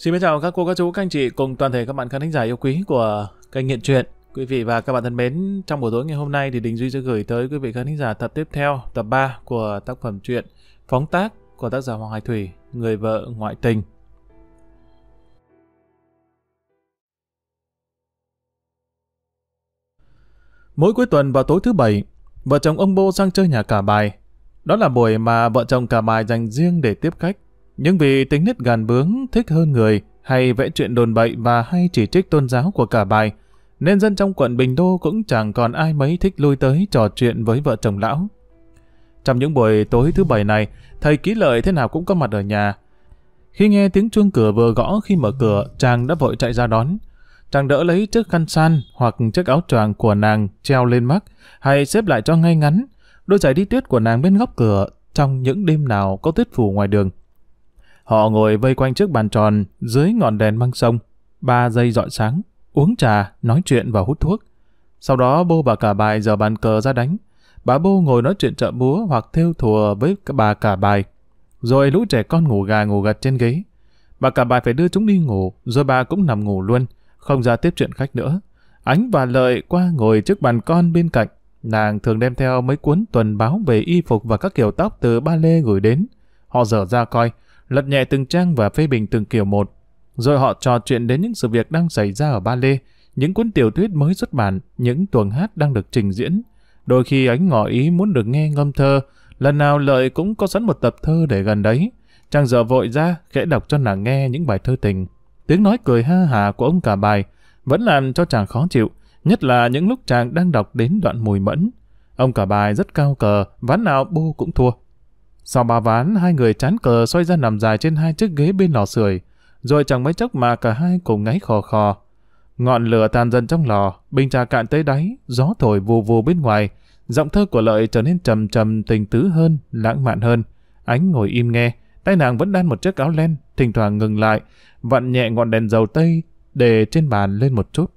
Xin chào các cô, các chú, các anh chị cùng toàn thể các bạn khán thính giả yêu quý của kênh Nghiện Truyện. Quý vị và các bạn thân mến, trong buổi tối ngày hôm nay thì Đình Duy sẽ gửi tới quý vị khán thính giả tập tiếp theo, tập 3 của tác phẩm truyện Phóng tác của tác giả Hoàng Hải Thủy, Người vợ ngoại tình. Mỗi cuối tuần vào tối thứ bảy, vợ chồng ông Bô sang chơi nhà cả bài. Đó là buổi mà vợ chồng cả bài dành riêng để tiếp khách nhưng vì tính nết gàn bướng, thích hơn người, hay vẽ chuyện đồn bậy và hay chỉ trích tôn giáo của cả bài, nên dân trong quận Bình Đô cũng chẳng còn ai mấy thích lui tới trò chuyện với vợ chồng lão. Trong những buổi tối thứ bảy này, thầy ký lợi thế nào cũng có mặt ở nhà. Khi nghe tiếng chuông cửa vừa gõ khi mở cửa, chàng đã vội chạy ra đón. Chàng đỡ lấy chiếc khăn san hoặc chiếc áo choàng của nàng treo lên mắt, hay xếp lại cho ngay ngắn. Đôi giày đi tuyết của nàng bên góc cửa trong những đêm nào có tuyết phủ ngoài đường. Họ ngồi vây quanh trước bàn tròn dưới ngọn đèn măng sông, ba giây dọi sáng, uống trà, nói chuyện và hút thuốc. Sau đó bô bà cả bài giờ bàn cờ ra đánh. Bà bô ngồi nói chuyện chợ búa hoặc thêu thùa với bà cả bài. Rồi lũ trẻ con ngủ gà ngủ gật trên ghế. Bà cả bài phải đưa chúng đi ngủ, rồi bà cũng nằm ngủ luôn, không ra tiếp chuyện khách nữa. Ánh và Lợi qua ngồi trước bàn con bên cạnh. Nàng thường đem theo mấy cuốn tuần báo về y phục và các kiểu tóc từ ba lê gửi đến. Họ dở ra coi, lật nhẹ từng trang và phê bình từng kiểu một. Rồi họ trò chuyện đến những sự việc đang xảy ra ở Ba Lê, những cuốn tiểu thuyết mới xuất bản, những tuồng hát đang được trình diễn. Đôi khi ánh ngỏ ý muốn được nghe ngâm thơ, lần nào Lợi cũng có sẵn một tập thơ để gần đấy. Chàng dở vội ra, khẽ đọc cho nàng nghe những bài thơ tình. Tiếng nói cười ha hà của ông cả bài vẫn làm cho chàng khó chịu, nhất là những lúc chàng đang đọc đến đoạn mùi mẫn. Ông cả bài rất cao cờ, ván nào bô cũng thua. Sau ba ván, hai người chán cờ xoay ra nằm dài trên hai chiếc ghế bên lò sưởi, rồi chẳng mấy chốc mà cả hai cùng ngáy khò khò. Ngọn lửa tàn dần trong lò, bình trà cạn tới đáy, gió thổi vù vù bên ngoài, giọng thơ của Lợi trở nên trầm trầm tình tứ hơn, lãng mạn hơn. Ánh ngồi im nghe, tay nàng vẫn đan một chiếc áo len, thỉnh thoảng ngừng lại, vặn nhẹ ngọn đèn dầu tây để trên bàn lên một chút.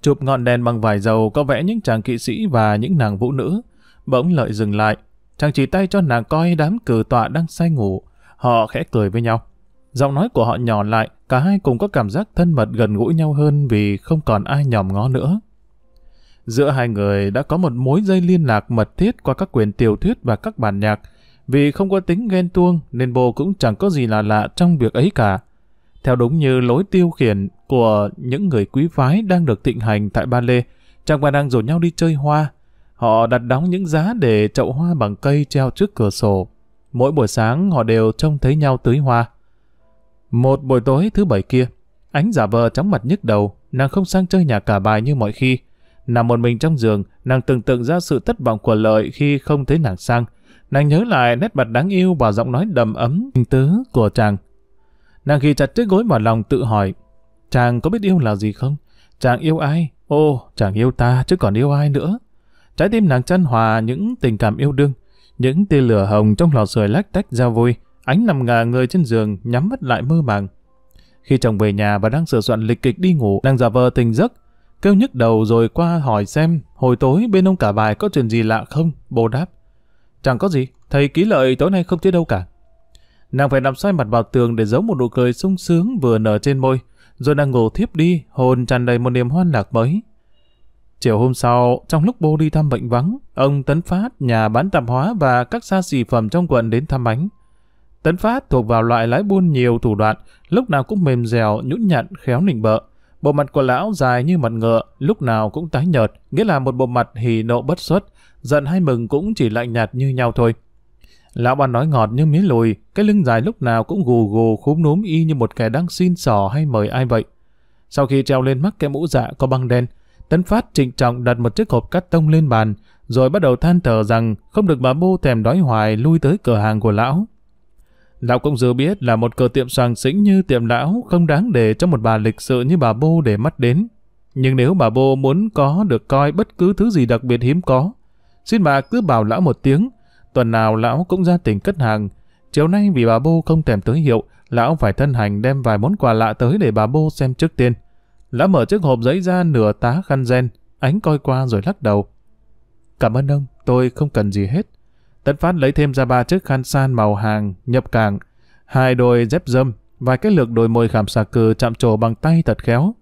Chụp ngọn đèn bằng vải dầu có vẽ những chàng kỵ sĩ và những nàng vũ nữ. Bỗng Lợi dừng lại, Chàng chỉ tay cho nàng coi đám cử tọa đang say ngủ. Họ khẽ cười với nhau. Giọng nói của họ nhỏ lại, cả hai cùng có cảm giác thân mật gần gũi nhau hơn vì không còn ai nhòm ngó nữa. Giữa hai người đã có một mối dây liên lạc mật thiết qua các quyền tiểu thuyết và các bản nhạc. Vì không có tính ghen tuông nên bồ cũng chẳng có gì lạ lạ trong việc ấy cả. Theo đúng như lối tiêu khiển của những người quý phái đang được thịnh hành tại Ba Lê, chàng và đang rủ nhau đi chơi hoa, Họ đặt đóng những giá để chậu hoa bằng cây treo trước cửa sổ. Mỗi buổi sáng họ đều trông thấy nhau tưới hoa. Một buổi tối thứ bảy kia, ánh giả vờ chóng mặt nhức đầu, nàng không sang chơi nhà cả bài như mọi khi. Nằm một mình trong giường, nàng tưởng tượng ra sự thất vọng của lợi khi không thấy nàng sang. Nàng nhớ lại nét mặt đáng yêu và giọng nói đầm ấm, tình tứ của chàng. Nàng ghi chặt chiếc gối vào lòng tự hỏi, chàng có biết yêu là gì không? Chàng yêu ai? Ô, chàng yêu ta chứ còn yêu ai nữa? Trái tim nàng chăn hòa những tình cảm yêu đương, những tia lửa hồng trong lò sưởi lách tách ra vui, ánh nằm ngả người trên giường nhắm mắt lại mơ màng. Khi chồng về nhà và đang sửa soạn lịch kịch đi ngủ, nàng giả vờ tình giấc, kêu nhức đầu rồi qua hỏi xem hồi tối bên ông cả bài có chuyện gì lạ không, bồ đáp. Chẳng có gì, thầy ký lợi tối nay không tới đâu cả. Nàng phải nằm xoay mặt vào tường để giấu một nụ cười sung sướng vừa nở trên môi, rồi nàng ngủ thiếp đi, hồn tràn đầy một niềm hoan lạc mới. Chiều hôm sau, trong lúc bố đi thăm bệnh vắng, ông Tấn Phát, nhà bán tạp hóa và các xa xỉ phẩm trong quận đến thăm bánh. Tấn Phát thuộc vào loại lái buôn nhiều thủ đoạn, lúc nào cũng mềm dẻo, nhũn nhặn, khéo nịnh bợ. Bộ mặt của lão dài như mặt ngựa, lúc nào cũng tái nhợt, nghĩa là một bộ mặt hỉ nộ bất xuất, giận hay mừng cũng chỉ lạnh nhạt như nhau thôi. Lão bà nói ngọt như miếng lùi, cái lưng dài lúc nào cũng gù gù khúm núm y như một kẻ đang xin sò hay mời ai vậy. Sau khi treo lên mắt cái mũ dạ có băng đen, Tấn Phát trịnh trọng đặt một chiếc hộp cắt tông lên bàn, rồi bắt đầu than thở rằng không được bà Bô thèm đói hoài lui tới cửa hàng của lão. Lão cũng dư biết là một cửa tiệm soàng xĩnh như tiệm lão không đáng để cho một bà lịch sự như bà Bô để mắt đến. Nhưng nếu bà Bô muốn có được coi bất cứ thứ gì đặc biệt hiếm có, xin bà cứ bảo lão một tiếng, tuần nào lão cũng ra tỉnh cất hàng. Chiều nay vì bà Bô không thèm tới hiệu, lão phải thân hành đem vài món quà lạ tới để bà Bô xem trước tiên. Lã mở chiếc hộp giấy ra nửa tá khăn gen, ánh coi qua rồi lắc đầu. Cảm ơn ông, tôi không cần gì hết. Tấn Phát lấy thêm ra ba chiếc khăn san màu hàng, nhập cảng, hai đôi dép dâm, vài cái lược đôi môi khảm xà cừ chạm trổ bằng tay thật khéo.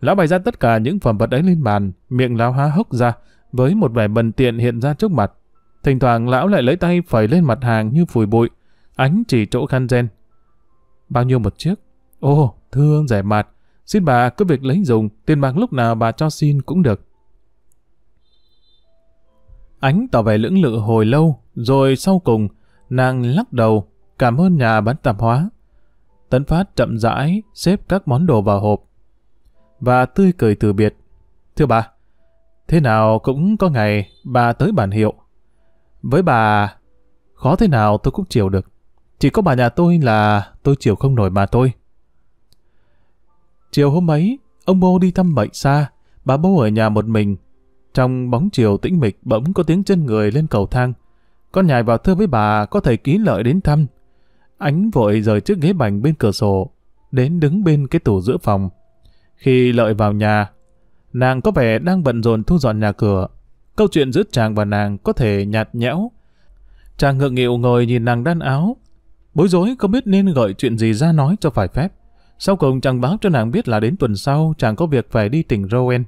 Lão bày ra tất cả những phẩm vật ấy lên bàn, miệng lão há hốc ra, với một vẻ bần tiện hiện ra trước mặt. Thỉnh thoảng lão lại lấy tay phẩy lên mặt hàng như phùi bụi, ánh chỉ chỗ khăn gen. Bao nhiêu một chiếc? ô thương rẻ mạt, Xin bà cứ việc lấy dùng, tiền bạc lúc nào bà cho xin cũng được. Ánh tỏ vẻ lưỡng lự hồi lâu, rồi sau cùng, nàng lắc đầu, cảm ơn nhà bán tạp hóa. Tấn Phát chậm rãi xếp các món đồ vào hộp và tươi cười từ biệt. Thưa bà, thế nào cũng có ngày bà tới bản hiệu. Với bà, khó thế nào tôi cũng chịu được. Chỉ có bà nhà tôi là tôi chịu không nổi bà tôi. Chiều hôm ấy, ông bố đi thăm bệnh xa, bà bố ở nhà một mình. Trong bóng chiều tĩnh mịch bỗng có tiếng chân người lên cầu thang. Con nhài vào thưa với bà có thầy ký lợi đến thăm. Ánh vội rời chiếc ghế bành bên cửa sổ, đến đứng bên cái tủ giữa phòng. Khi lợi vào nhà, nàng có vẻ đang bận rộn thu dọn nhà cửa. Câu chuyện giữa chàng và nàng có thể nhạt nhẽo. Chàng ngượng nghịu ngồi nhìn nàng đan áo. Bối rối không biết nên gọi chuyện gì ra nói cho phải phép. Sau cùng chàng báo cho nàng biết là đến tuần sau chàng có việc phải đi tỉnh Rowan.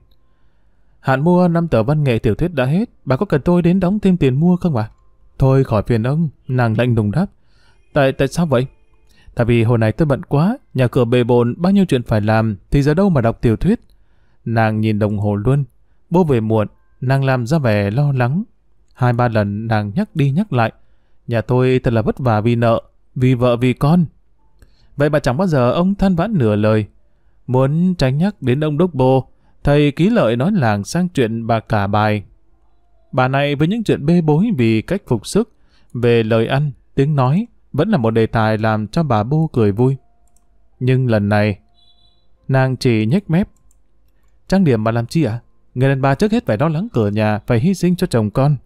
Hạn mua năm tờ văn nghệ tiểu thuyết đã hết, bà có cần tôi đến đóng thêm tiền mua không ạ? Thôi khỏi phiền ông, nàng lạnh lùng đáp. Tại tại sao vậy? Tại vì hồi này tôi bận quá, nhà cửa bề bồn, bao nhiêu chuyện phải làm, thì giờ đâu mà đọc tiểu thuyết. Nàng nhìn đồng hồ luôn, bố về muộn, nàng làm ra vẻ lo lắng. Hai ba lần nàng nhắc đi nhắc lại, nhà tôi thật là vất vả vì nợ, vì vợ vì con, Vậy mà chẳng bao giờ ông than vãn nửa lời. Muốn tránh nhắc đến ông Đốc Bô, thầy ký lợi nói làng sang chuyện bà cả bài. Bà này với những chuyện bê bối vì cách phục sức, về lời ăn, tiếng nói, vẫn là một đề tài làm cho bà Bu cười vui. Nhưng lần này, nàng chỉ nhếch mép. Trang điểm bà làm chi ạ? À? Người đàn bà trước hết phải lo lắng cửa nhà, phải hy sinh cho chồng con.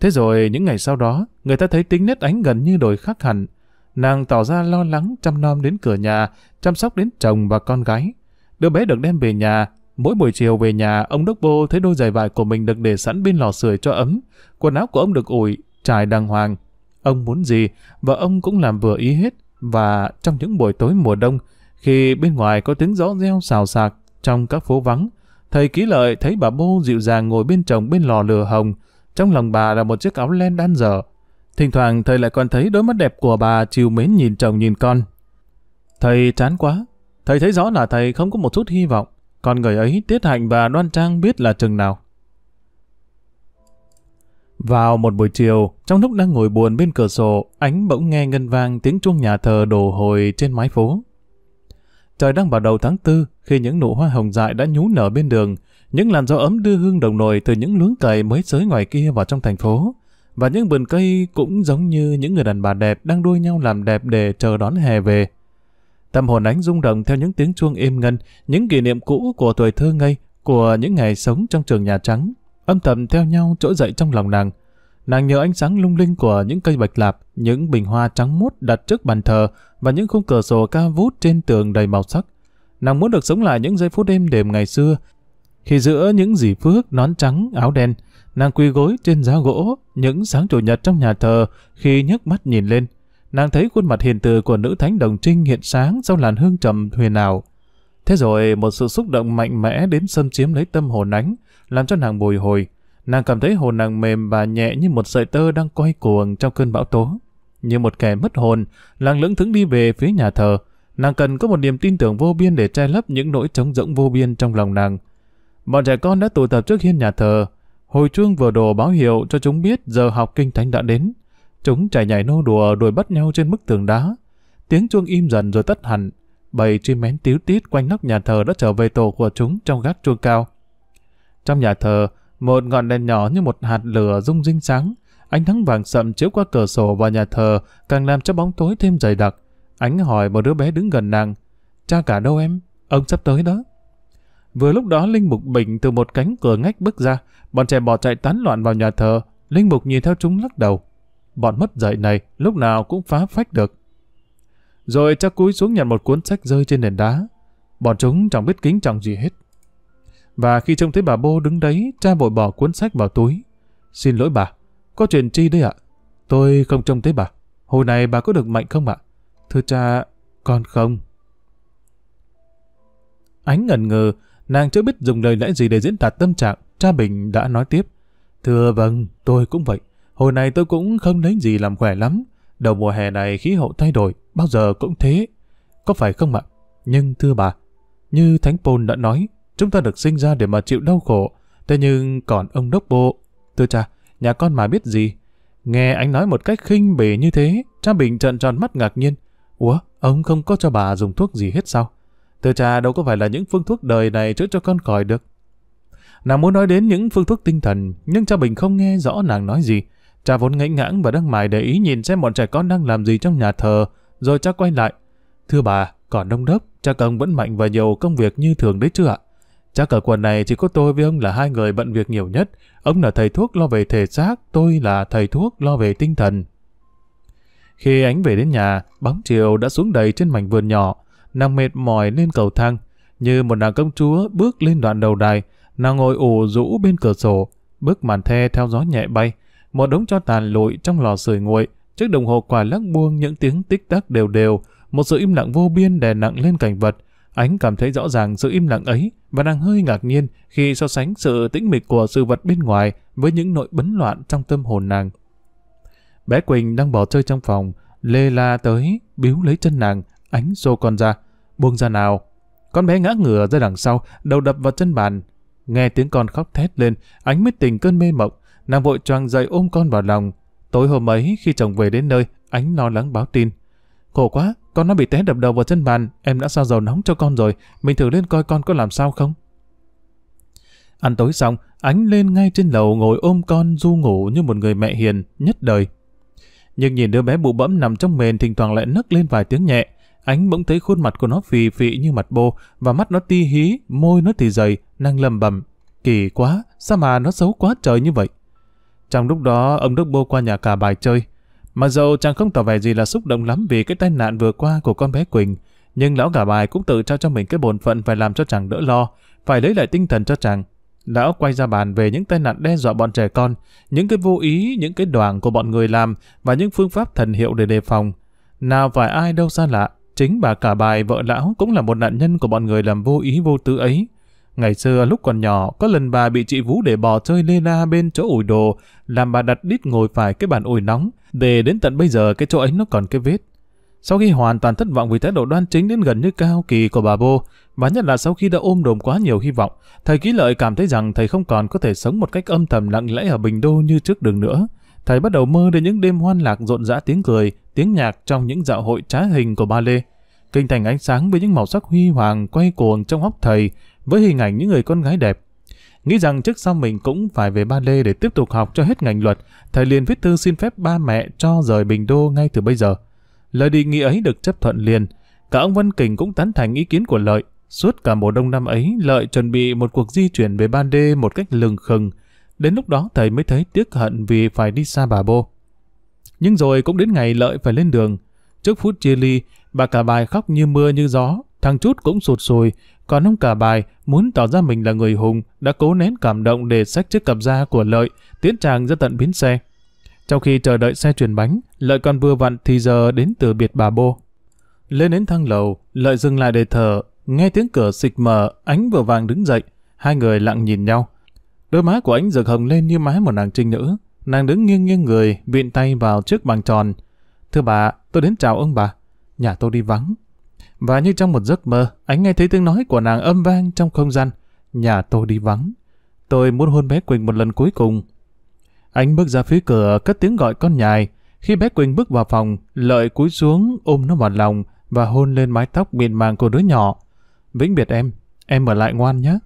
Thế rồi những ngày sau đó, người ta thấy tính nét ánh gần như đổi khắc hẳn, nàng tỏ ra lo lắng chăm nom đến cửa nhà, chăm sóc đến chồng và con gái. Đứa bé được đem về nhà, mỗi buổi chiều về nhà, ông Đốc Bô thấy đôi giày vải của mình được để sẵn bên lò sưởi cho ấm, quần áo của ông được ủi, trải đàng hoàng. Ông muốn gì, và ông cũng làm vừa ý hết, và trong những buổi tối mùa đông, khi bên ngoài có tiếng gió reo xào xạc trong các phố vắng, thầy ký lợi thấy bà Bô dịu dàng ngồi bên chồng bên lò lửa hồng, trong lòng bà là một chiếc áo len đan dở, Thỉnh thoảng thầy lại còn thấy đôi mắt đẹp của bà chiều mến nhìn chồng nhìn con. Thầy chán quá. Thầy thấy rõ là thầy không có một chút hy vọng. Con người ấy tiết hạnh và đoan trang biết là chừng nào. Vào một buổi chiều, trong lúc đang ngồi buồn bên cửa sổ, ánh bỗng nghe ngân vang tiếng chuông nhà thờ đổ hồi trên mái phố. Trời đang vào đầu tháng tư, khi những nụ hoa hồng dại đã nhú nở bên đường, những làn gió ấm đưa hương đồng nồi từ những luống cày mới xới ngoài kia vào trong thành phố. Và những vườn cây cũng giống như những người đàn bà đẹp đang đuôi nhau làm đẹp để chờ đón hè về. Tâm hồn ánh rung động theo những tiếng chuông êm ngân, những kỷ niệm cũ của tuổi thơ ngây, của những ngày sống trong trường Nhà Trắng, âm thầm theo nhau trỗi dậy trong lòng nàng. Nàng nhớ ánh sáng lung linh của những cây bạch lạp, những bình hoa trắng muốt đặt trước bàn thờ và những khung cửa sổ cao vút trên tường đầy màu sắc. Nàng muốn được sống lại những giây phút êm đềm ngày xưa, khi giữa những dì phước, nón trắng, áo đen, Nàng quỳ gối trên giá gỗ, những sáng chủ nhật trong nhà thờ, khi nhấc mắt nhìn lên, nàng thấy khuôn mặt hiền từ của nữ thánh đồng trinh hiện sáng sau làn hương trầm huyền ảo. Thế rồi một sự xúc động mạnh mẽ đến xâm chiếm lấy tâm hồn ánh, làm cho nàng bồi hồi. Nàng cảm thấy hồn nàng mềm và nhẹ như một sợi tơ đang quay cuồng trong cơn bão tố. Như một kẻ mất hồn, nàng lững thững đi về phía nhà thờ. Nàng cần có một niềm tin tưởng vô biên để che lấp những nỗi trống rỗng vô biên trong lòng nàng. Bọn trẻ con đã tụ tập trước hiên nhà thờ, Hồi chuông vừa đổ báo hiệu cho chúng biết giờ học kinh thánh đã đến. Chúng chạy nhảy nô đùa đuổi bắt nhau trên bức tường đá. Tiếng chuông im dần rồi tắt hẳn. Bầy chim én tíu tít quanh nóc nhà thờ đã trở về tổ của chúng trong gác chuông cao. Trong nhà thờ, một ngọn đèn nhỏ như một hạt lửa rung rinh sáng. Ánh nắng vàng sậm chiếu qua cửa sổ vào nhà thờ càng làm cho bóng tối thêm dày đặc. Ánh hỏi một đứa bé đứng gần nàng. Cha cả đâu em? Ông sắp tới đó. Vừa lúc đó Linh Mục Bình từ một cánh cửa ngách bước ra, bọn trẻ bỏ chạy tán loạn vào nhà thờ. Linh Mục nhìn theo chúng lắc đầu. Bọn mất dạy này lúc nào cũng phá phách được. Rồi cha cúi xuống nhặt một cuốn sách rơi trên nền đá. Bọn chúng chẳng biết kính trọng gì hết. Và khi trông thấy bà Bô đứng đấy, cha vội bỏ cuốn sách vào túi. Xin lỗi bà, có chuyện chi đấy ạ? Tôi không trông thấy bà. Hồi này bà có được mạnh không ạ? Thưa cha, con không. Ánh ngần ngờ Nàng chưa biết dùng lời lẽ gì để diễn đạt tâm trạng, cha Bình đã nói tiếp. Thưa vâng, tôi cũng vậy. Hồi này tôi cũng không lấy gì làm khỏe lắm. Đầu mùa hè này khí hậu thay đổi, bao giờ cũng thế. Có phải không ạ? Nhưng thưa bà, như Thánh Pôn đã nói, chúng ta được sinh ra để mà chịu đau khổ. Thế nhưng còn ông Đốc Bộ, thưa cha, nhà con mà biết gì? Nghe anh nói một cách khinh bỉ như thế, cha Bình trợn tròn mắt ngạc nhiên. Ủa, ông không có cho bà dùng thuốc gì hết sao? Từ cha, đâu có phải là những phương thuốc đời này chữa cho con còi được. Nàng muốn nói đến những phương thuốc tinh thần, nhưng cha Bình không nghe rõ nàng nói gì. Cha vốn ngẫy ngãng và đang mải để ý nhìn xem bọn trẻ con đang làm gì trong nhà thờ, rồi cha quay lại. Thưa bà, còn đông đốc, cha công vẫn mạnh và nhiều công việc như thường đấy chứ ạ? Cha cờ quần này chỉ có tôi với ông là hai người bận việc nhiều nhất. Ông là thầy thuốc lo về thể xác, tôi là thầy thuốc lo về tinh thần. Khi ánh về đến nhà, bóng chiều đã xuống đầy trên mảnh vườn nhỏ nàng mệt mỏi lên cầu thang, như một nàng công chúa bước lên đoạn đầu đài, nàng ngồi ủ rũ bên cửa sổ, bước màn the theo gió nhẹ bay, một đống cho tàn lụi trong lò sưởi nguội, chiếc đồng hồ quả lắc buông những tiếng tích tắc đều đều, một sự im lặng vô biên đè nặng lên cảnh vật. Ánh cảm thấy rõ ràng sự im lặng ấy và đang hơi ngạc nhiên khi so sánh sự tĩnh mịch của sự vật bên ngoài với những nội bấn loạn trong tâm hồn nàng. Bé Quỳnh đang bỏ chơi trong phòng, lê la tới, biếu lấy chân nàng, Ánh xô con ra. Buông ra nào. Con bé ngã ngửa ra đằng sau, đầu đập vào chân bàn. Nghe tiếng con khóc thét lên, Ánh mới tỉnh cơn mê mộng. Nàng vội choàng dậy ôm con vào lòng. Tối hôm ấy, khi chồng về đến nơi, Ánh lo lắng báo tin. Khổ quá, con nó bị té đập đầu vào chân bàn, em đã sao dầu nóng cho con rồi, mình thử lên coi con có làm sao không. Ăn tối xong, Ánh lên ngay trên lầu ngồi ôm con du ngủ như một người mẹ hiền, nhất đời. Nhưng nhìn đứa bé bụ bẫm nằm trong mền thỉnh thoảng lại nấc lên vài tiếng nhẹ, Ánh bỗng thấy khuôn mặt của nó phì phì như mặt bô, và mắt nó ti hí, môi nó thì dày, năng lầm bầm. Kỳ quá, sao mà nó xấu quá trời như vậy? Trong lúc đó, ông Đức Bô qua nhà cả bài chơi. Mà dầu chàng không tỏ vẻ gì là xúc động lắm vì cái tai nạn vừa qua của con bé Quỳnh, nhưng lão cả bài cũng tự trao cho mình cái bổn phận phải làm cho chàng đỡ lo, phải lấy lại tinh thần cho chàng. Lão quay ra bàn về những tai nạn đe dọa bọn trẻ con, những cái vô ý, những cái đoàn của bọn người làm và những phương pháp thần hiệu để đề phòng. Nào phải ai đâu xa lạ, Chính bà cả bài vợ lão cũng là một nạn nhân của bọn người làm vô ý vô tư ấy. Ngày xưa lúc còn nhỏ, có lần bà bị chị Vũ để bò chơi lê la bên chỗ ủi đồ, làm bà đặt đít ngồi phải cái bàn ủi nóng, để đến tận bây giờ cái chỗ ấy nó còn cái vết. Sau khi hoàn toàn thất vọng vì thái độ đoan chính đến gần như cao kỳ của bà Bô, và nhất là sau khi đã ôm đồm quá nhiều hy vọng, thầy Ký Lợi cảm thấy rằng thầy không còn có thể sống một cách âm thầm lặng lẽ ở Bình Đô như trước đường nữa thầy bắt đầu mơ đến những đêm hoan lạc rộn rã tiếng cười, tiếng nhạc trong những dạo hội trá hình của ba lê. Kinh thành ánh sáng với những màu sắc huy hoàng quay cuồng trong hốc thầy, với hình ảnh những người con gái đẹp. Nghĩ rằng trước sau mình cũng phải về ba lê để tiếp tục học cho hết ngành luật, thầy liền viết thư xin phép ba mẹ cho rời Bình Đô ngay từ bây giờ. Lời đề nghị ấy được chấp thuận liền, cả ông Văn Kình cũng tán thành ý kiến của Lợi. Suốt cả mùa đông năm ấy, Lợi chuẩn bị một cuộc di chuyển về ban đê một cách lừng khừng, Đến lúc đó thầy mới thấy tiếc hận vì phải đi xa bà bô. Nhưng rồi cũng đến ngày lợi phải lên đường. Trước phút chia ly, bà cả bài khóc như mưa như gió, thằng chút cũng sụt sùi, còn ông cả bài muốn tỏ ra mình là người hùng đã cố nén cảm động để xách chiếc cặp da của lợi tiến tràng ra tận bến xe. Trong khi chờ đợi xe chuyển bánh, lợi còn vừa vặn thì giờ đến từ biệt bà bô. Lên đến thang lầu, lợi dừng lại để thở, nghe tiếng cửa xịch mở, ánh vừa vàng đứng dậy. Hai người lặng nhìn nhau, Đôi má của anh rực hồng lên như má một nàng trinh nữ. Nàng đứng nghiêng nghiêng người, vịn tay vào trước bàn tròn. Thưa bà, tôi đến chào ông bà. Nhà tôi đi vắng. Và như trong một giấc mơ, anh nghe thấy tiếng nói của nàng âm vang trong không gian. Nhà tôi đi vắng. Tôi muốn hôn bé Quỳnh một lần cuối cùng. Anh bước ra phía cửa, cất tiếng gọi con nhài. Khi bé Quỳnh bước vào phòng, lợi cúi xuống ôm nó vào lòng và hôn lên mái tóc mịn màng của đứa nhỏ. Vĩnh biệt em, em ở lại ngoan nhé.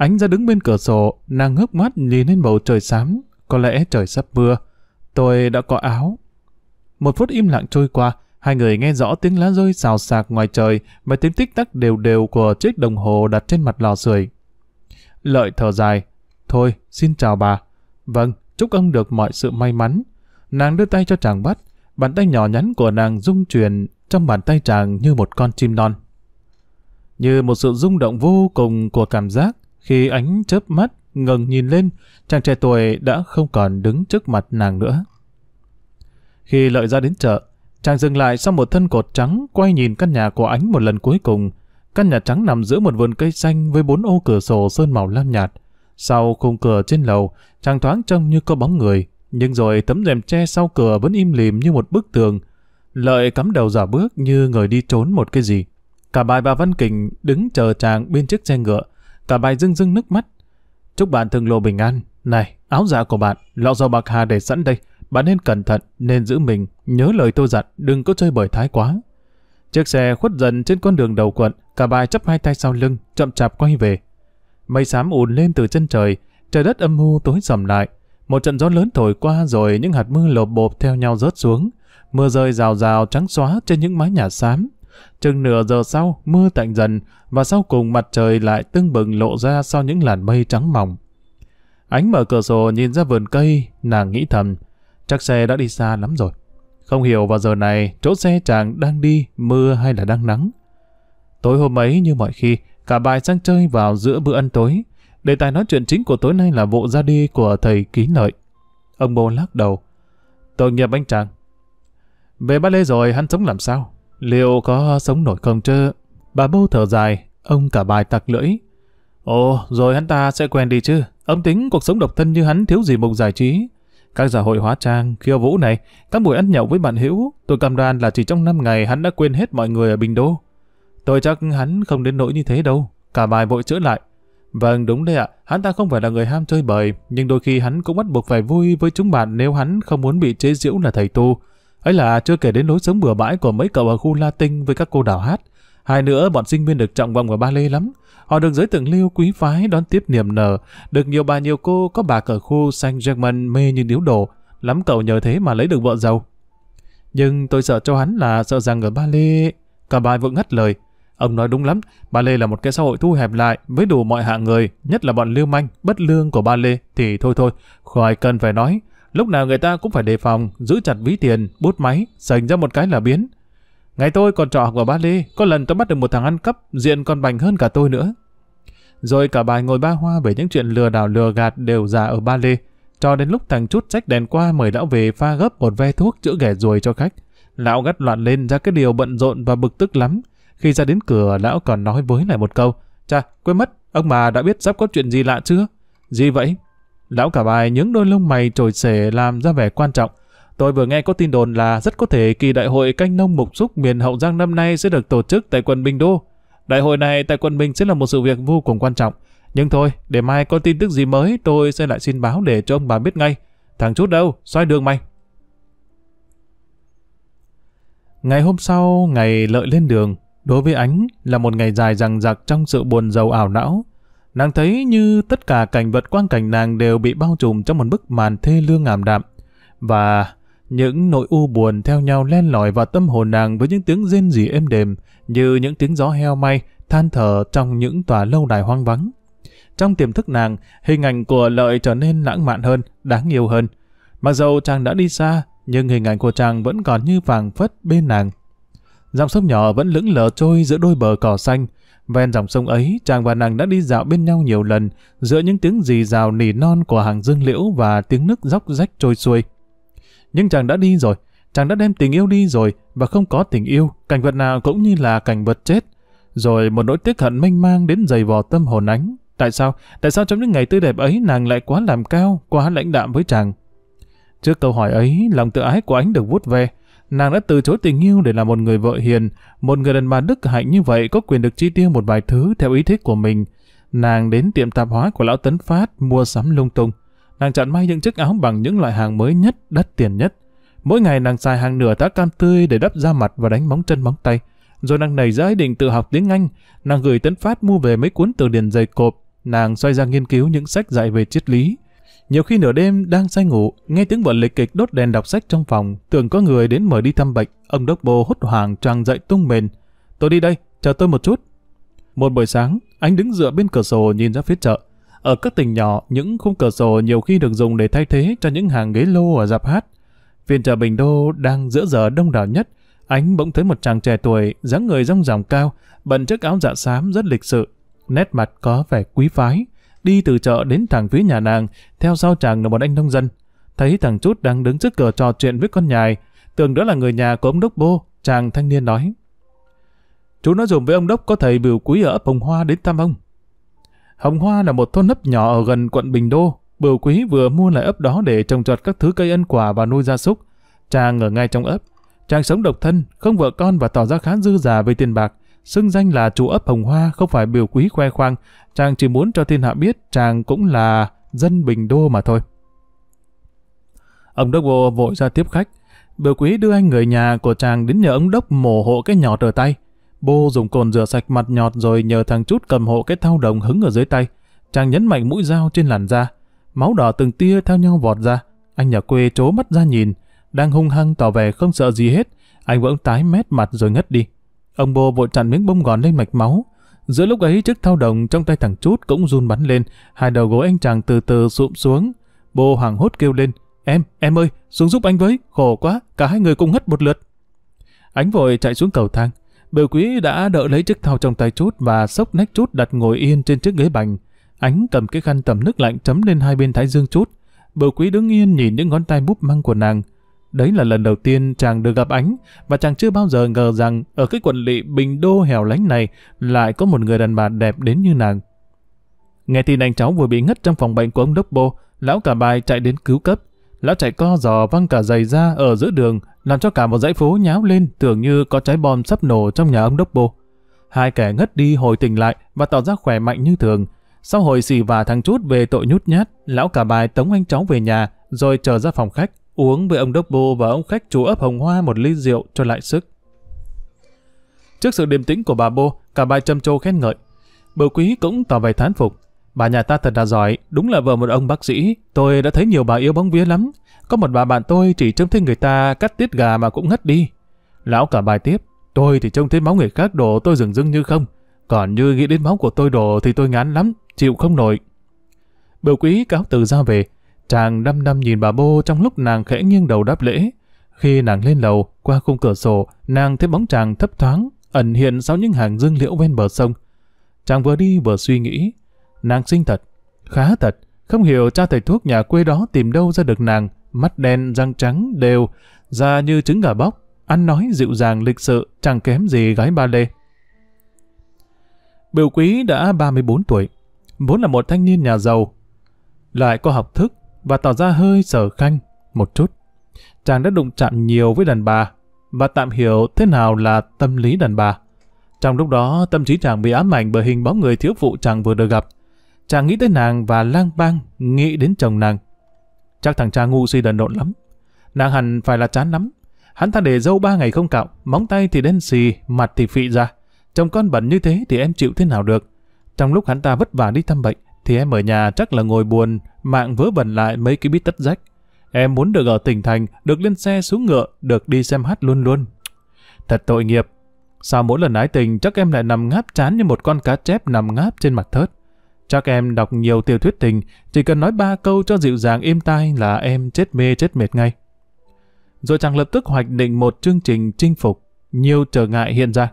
Ánh ra đứng bên cửa sổ, nàng ngước mắt nhìn lên bầu trời xám, có lẽ trời sắp mưa. Tôi đã có áo. Một phút im lặng trôi qua, hai người nghe rõ tiếng lá rơi xào xạc ngoài trời và tiếng tích tắc đều đều của chiếc đồng hồ đặt trên mặt lò sưởi. Lợi thở dài, thôi xin chào bà. Vâng, chúc ông được mọi sự may mắn. Nàng đưa tay cho chàng bắt, bàn tay nhỏ nhắn của nàng rung chuyển trong bàn tay chàng như một con chim non. Như một sự rung động vô cùng của cảm giác, khi ánh chớp mắt, ngừng nhìn lên, chàng trẻ tuổi đã không còn đứng trước mặt nàng nữa. Khi lợi ra đến chợ, chàng dừng lại sau một thân cột trắng quay nhìn căn nhà của ánh một lần cuối cùng. Căn nhà trắng nằm giữa một vườn cây xanh với bốn ô cửa sổ sơn màu lam nhạt. Sau khung cửa trên lầu, chàng thoáng trông như có bóng người, nhưng rồi tấm rèm tre sau cửa vẫn im lìm như một bức tường. Lợi cắm đầu giả bước như người đi trốn một cái gì. Cả bài bà Văn Kình đứng chờ chàng bên chiếc xe ngựa, Cả bài rưng rưng nước mắt. Chúc bạn thường lô bình an. Này, áo dạ của bạn, lọ dầu bạc hà để sẵn đây. Bạn nên cẩn thận, nên giữ mình. Nhớ lời tôi dặn, đừng có chơi bời thái quá. Chiếc xe khuất dần trên con đường đầu quận. Cả bài chấp hai tay sau lưng, chậm chạp quay về. Mây xám ùn lên từ chân trời. Trời đất âm u tối sầm lại. Một trận gió lớn thổi qua rồi những hạt mưa lộp bộp theo nhau rớt xuống. Mưa rơi rào rào trắng xóa trên những mái nhà xám, Chừng nửa giờ sau, mưa tạnh dần, và sau cùng mặt trời lại tưng bừng lộ ra sau những làn mây trắng mỏng. Ánh mở cửa sổ nhìn ra vườn cây, nàng nghĩ thầm, chắc xe đã đi xa lắm rồi. Không hiểu vào giờ này, chỗ xe chàng đang đi, mưa hay là đang nắng. Tối hôm ấy như mọi khi, cả bài sang chơi vào giữa bữa ăn tối. Đề tài nói chuyện chính của tối nay là vụ ra đi của thầy ký lợi. Ông bố lắc đầu. Tội nghiệp anh chàng. Về ba lê rồi, hắn sống làm sao? Liệu có sống nổi không chứ? Bà bô thở dài, ông cả bài tặc lưỡi. Ồ, rồi hắn ta sẽ quen đi chứ. Ông tính cuộc sống độc thân như hắn thiếu gì mục giải trí. Các giả hội hóa trang, khiêu vũ này, các buổi ăn nhậu với bạn hữu, tôi cam đoan là chỉ trong 5 ngày hắn đã quên hết mọi người ở Bình Đô. Tôi chắc hắn không đến nỗi như thế đâu. Cả bài vội chữa lại. Vâng, đúng đấy ạ. Hắn ta không phải là người ham chơi bời, nhưng đôi khi hắn cũng bắt buộc phải vui với chúng bạn nếu hắn không muốn bị chế giễu là thầy tu. Ấy là chưa kể đến lối sống bừa bãi của mấy cậu ở khu Latin với các cô đào hát. Hai nữa, bọn sinh viên được trọng vọng ở ba lê lắm. Họ được giới tượng lưu quý phái đón tiếp niềm nở, được nhiều bà nhiều cô có bà ở khu Saint-Germain mê như điếu đổ, Lắm cậu nhờ thế mà lấy được vợ giàu. Nhưng tôi sợ cho hắn là sợ rằng ở ba lê... Cả bài vẫn ngắt lời. Ông nói đúng lắm, ba lê là một cái xã hội thu hẹp lại với đủ mọi hạng người, nhất là bọn lưu manh, bất lương của ba lê thì thôi thôi, khỏi cần phải nói lúc nào người ta cũng phải đề phòng, giữ chặt ví tiền, bút máy, sành ra một cái là biến. Ngày tôi còn trọ học ở Ba Lê, có lần tôi bắt được một thằng ăn cắp, diện còn bành hơn cả tôi nữa. Rồi cả bài ngồi ba hoa về những chuyện lừa đảo lừa gạt đều già ở Ba Lê, cho đến lúc thằng chút trách đèn qua mời lão về pha gấp một ve thuốc chữa ghẻ ruồi cho khách. Lão gắt loạn lên ra cái điều bận rộn và bực tức lắm. Khi ra đến cửa, lão còn nói với lại một câu, Chà, quên mất, ông bà đã biết sắp có chuyện gì lạ chưa? Gì vậy? Lão cả bài những đôi lông mày trồi xề làm ra vẻ quan trọng. Tôi vừa nghe có tin đồn là rất có thể kỳ đại hội canh nông mục xúc miền Hậu Giang năm nay sẽ được tổ chức tại quận Bình Đô. Đại hội này tại quận Bình sẽ là một sự việc vô cùng quan trọng. Nhưng thôi, để mai có tin tức gì mới tôi sẽ lại xin báo để cho ông bà biết ngay. Thằng chút đâu, xoay đường mày. Ngày hôm sau, ngày lợi lên đường, đối với ánh là một ngày dài rằng giặc trong sự buồn giàu ảo não. Nàng thấy như tất cả cảnh vật quang cảnh nàng đều bị bao trùm trong một bức màn thê lương ảm đạm. Và những nỗi u buồn theo nhau len lỏi vào tâm hồn nàng với những tiếng rên rỉ êm đềm như những tiếng gió heo may than thở trong những tòa lâu đài hoang vắng. Trong tiềm thức nàng, hình ảnh của lợi trở nên lãng mạn hơn, đáng yêu hơn. Mặc dầu chàng đã đi xa, nhưng hình ảnh của chàng vẫn còn như vàng phất bên nàng. Dòng sông nhỏ vẫn lững lờ trôi giữa đôi bờ cỏ xanh, Ven dòng sông ấy, chàng và nàng đã đi dạo bên nhau nhiều lần, giữa những tiếng dì rào nỉ non của hàng dương liễu và tiếng nước róc rách trôi xuôi. Nhưng chàng đã đi rồi, chàng đã đem tình yêu đi rồi, và không có tình yêu, cảnh vật nào cũng như là cảnh vật chết. Rồi một nỗi tiếc hận mênh mang đến dày vò tâm hồn ánh. Tại sao? Tại sao trong những ngày tươi đẹp ấy nàng lại quá làm cao, quá lãnh đạm với chàng? Trước câu hỏi ấy, lòng tự ái của ánh được vút về, nàng đã từ chối tình yêu để là một người vợ hiền, một người đàn bà đức hạnh như vậy có quyền được chi tiêu một vài thứ theo ý thích của mình. Nàng đến tiệm tạp hóa của lão Tấn Phát mua sắm lung tung. Nàng chọn may những chiếc áo bằng những loại hàng mới nhất, đắt tiền nhất. Mỗi ngày nàng xài hàng nửa tá cam tươi để đắp da mặt và đánh móng chân móng tay. Rồi nàng nảy ra ý định tự học tiếng Anh, nàng gửi Tấn Phát mua về mấy cuốn từ điển dày cộp, nàng xoay ra nghiên cứu những sách dạy về triết lý, nhiều khi nửa đêm đang say ngủ, nghe tiếng vợ lịch kịch đốt đèn đọc sách trong phòng, tưởng có người đến mời đi thăm bệnh, ông đốc bô hốt hoảng tràng dậy tung mền. Tôi đi đây, chờ tôi một chút. Một buổi sáng, anh đứng dựa bên cửa sổ nhìn ra phía chợ. Ở các tỉnh nhỏ, những khung cửa sổ nhiều khi được dùng để thay thế cho những hàng ghế lô ở dạp hát. Phiên chợ Bình Đô đang giữa giờ đông đảo nhất, anh bỗng thấy một chàng trẻ tuổi, dáng người rong ròng cao, bận chiếc áo dạ xám rất lịch sự, nét mặt có vẻ quý phái, đi từ chợ đến thẳng phía nhà nàng, theo sau chàng là một anh nông dân. Thấy thằng Chút đang đứng trước cửa trò chuyện với con nhài, tưởng đó là người nhà của ông Đốc Bô, chàng thanh niên nói. Chú nói dùng với ông Đốc có thầy biểu quý ở ấp Hồng Hoa đến thăm ông. Hồng Hoa là một thôn nấp nhỏ ở gần quận Bình Đô, biểu quý vừa mua lại ấp đó để trồng trọt các thứ cây ăn quả và nuôi gia súc. Chàng ở ngay trong ấp. Chàng sống độc thân, không vợ con và tỏ ra khá dư giả về tiền bạc. Xưng danh là chủ ấp Hồng Hoa không phải biểu quý khoe khoang, chàng chỉ muốn cho thiên hạ biết chàng cũng là dân bình đô mà thôi. Ông Đốc Vô vội ra tiếp khách, biểu quý đưa anh người nhà của chàng đến nhờ ông Đốc mổ hộ cái nhọt ở tay. Bô dùng cồn rửa sạch mặt nhọt rồi nhờ thằng chút cầm hộ cái thao đồng hứng ở dưới tay. Chàng nhấn mạnh mũi dao trên làn da, máu đỏ từng tia theo nhau vọt ra. Anh nhà quê trố mắt ra nhìn, đang hung hăng tỏ vẻ không sợ gì hết. Anh vẫn tái mét mặt rồi ngất đi. Ông Bô vội chặn miếng bông gòn lên mạch máu, Giữa lúc ấy chiếc thao đồng trong tay thằng Chút cũng run bắn lên, hai đầu gối anh chàng từ từ sụm xuống. Bồ hoàng hốt kêu lên, em, em ơi, xuống giúp anh với, khổ quá, cả hai người cùng hất một lượt. Ánh vội chạy xuống cầu thang, biểu quý đã đỡ lấy chiếc thao trong tay Chút và sốc nách Chút đặt ngồi yên trên chiếc ghế bành. Ánh cầm cái khăn tầm nước lạnh chấm lên hai bên thái dương Chút. Bầu quý đứng yên nhìn những ngón tay búp măng của nàng, Đấy là lần đầu tiên chàng được gặp ánh và chàng chưa bao giờ ngờ rằng ở cái quận lỵ Bình Đô hẻo lánh này lại có một người đàn bà đẹp đến như nàng. Nghe tin anh cháu vừa bị ngất trong phòng bệnh của ông Đốc Bô, lão cả bài chạy đến cứu cấp. Lão chạy co giò văng cả giày ra ở giữa đường, làm cho cả một dãy phố nháo lên tưởng như có trái bom sắp nổ trong nhà ông Đốc Bô. Hai kẻ ngất đi hồi tỉnh lại và tỏ ra khỏe mạnh như thường. Sau hồi xì và thằng chút về tội nhút nhát, lão cả bài tống anh cháu về nhà rồi chờ ra phòng khách uống với ông Đốc Bô và ông khách chủ ấp Hồng Hoa một ly rượu cho lại sức. Trước sự điềm tĩnh của bà Bô, cả bà châm châu khen ngợi. Bầu quý cũng tỏ vẻ thán phục. Bà nhà ta thật là giỏi, đúng là vợ một ông bác sĩ. Tôi đã thấy nhiều bà yêu bóng vía lắm. Có một bà bạn tôi chỉ trông thấy người ta cắt tiết gà mà cũng ngất đi. Lão cả bài tiếp, tôi thì trông thấy máu người khác đổ tôi rừng rưng như không. Còn như nghĩ đến máu của tôi đổ thì tôi ngán lắm, chịu không nổi. Bầu quý cáo từ ra về, Chàng đăm đăm nhìn bà bô trong lúc nàng khẽ nghiêng đầu đáp lễ. Khi nàng lên lầu, qua khung cửa sổ, nàng thấy bóng chàng thấp thoáng, ẩn hiện sau những hàng dương liễu ven bờ sông. Chàng vừa đi vừa suy nghĩ. Nàng xinh thật, khá thật, không hiểu cha thầy thuốc nhà quê đó tìm đâu ra được nàng, mắt đen, răng trắng, đều, da như trứng gà bóc, ăn nói dịu dàng lịch sự, chẳng kém gì gái ba lê. Biểu quý đã 34 tuổi, vốn là một thanh niên nhà giàu. Lại có học thức, và tỏ ra hơi sờ khanh một chút. Chàng đã đụng chạm nhiều với đàn bà và tạm hiểu thế nào là tâm lý đàn bà. Trong lúc đó, tâm trí chàng bị ám ảnh bởi hình bóng người thiếu phụ chàng vừa được gặp. Chàng nghĩ tới nàng và lang bang, nghĩ đến chồng nàng. Chắc thằng cha ngu si đần độn lắm. Nàng hẳn phải là chán lắm. Hắn ta để dâu ba ngày không cạo, móng tay thì đen xì, mặt thì phị ra. Chồng con bẩn như thế thì em chịu thế nào được. Trong lúc hắn ta vất vả đi thăm bệnh, thì em ở nhà chắc là ngồi buồn, mạng vớ vẩn lại mấy cái bít tất rách. Em muốn được ở tỉnh thành, được lên xe xuống ngựa, được đi xem hát luôn luôn. Thật tội nghiệp. Sao mỗi lần ái tình chắc em lại nằm ngáp chán như một con cá chép nằm ngáp trên mặt thớt. Chắc em đọc nhiều tiểu thuyết tình, chỉ cần nói ba câu cho dịu dàng im tai là em chết mê chết mệt ngay. Rồi chàng lập tức hoạch định một chương trình chinh phục, nhiều trở ngại hiện ra.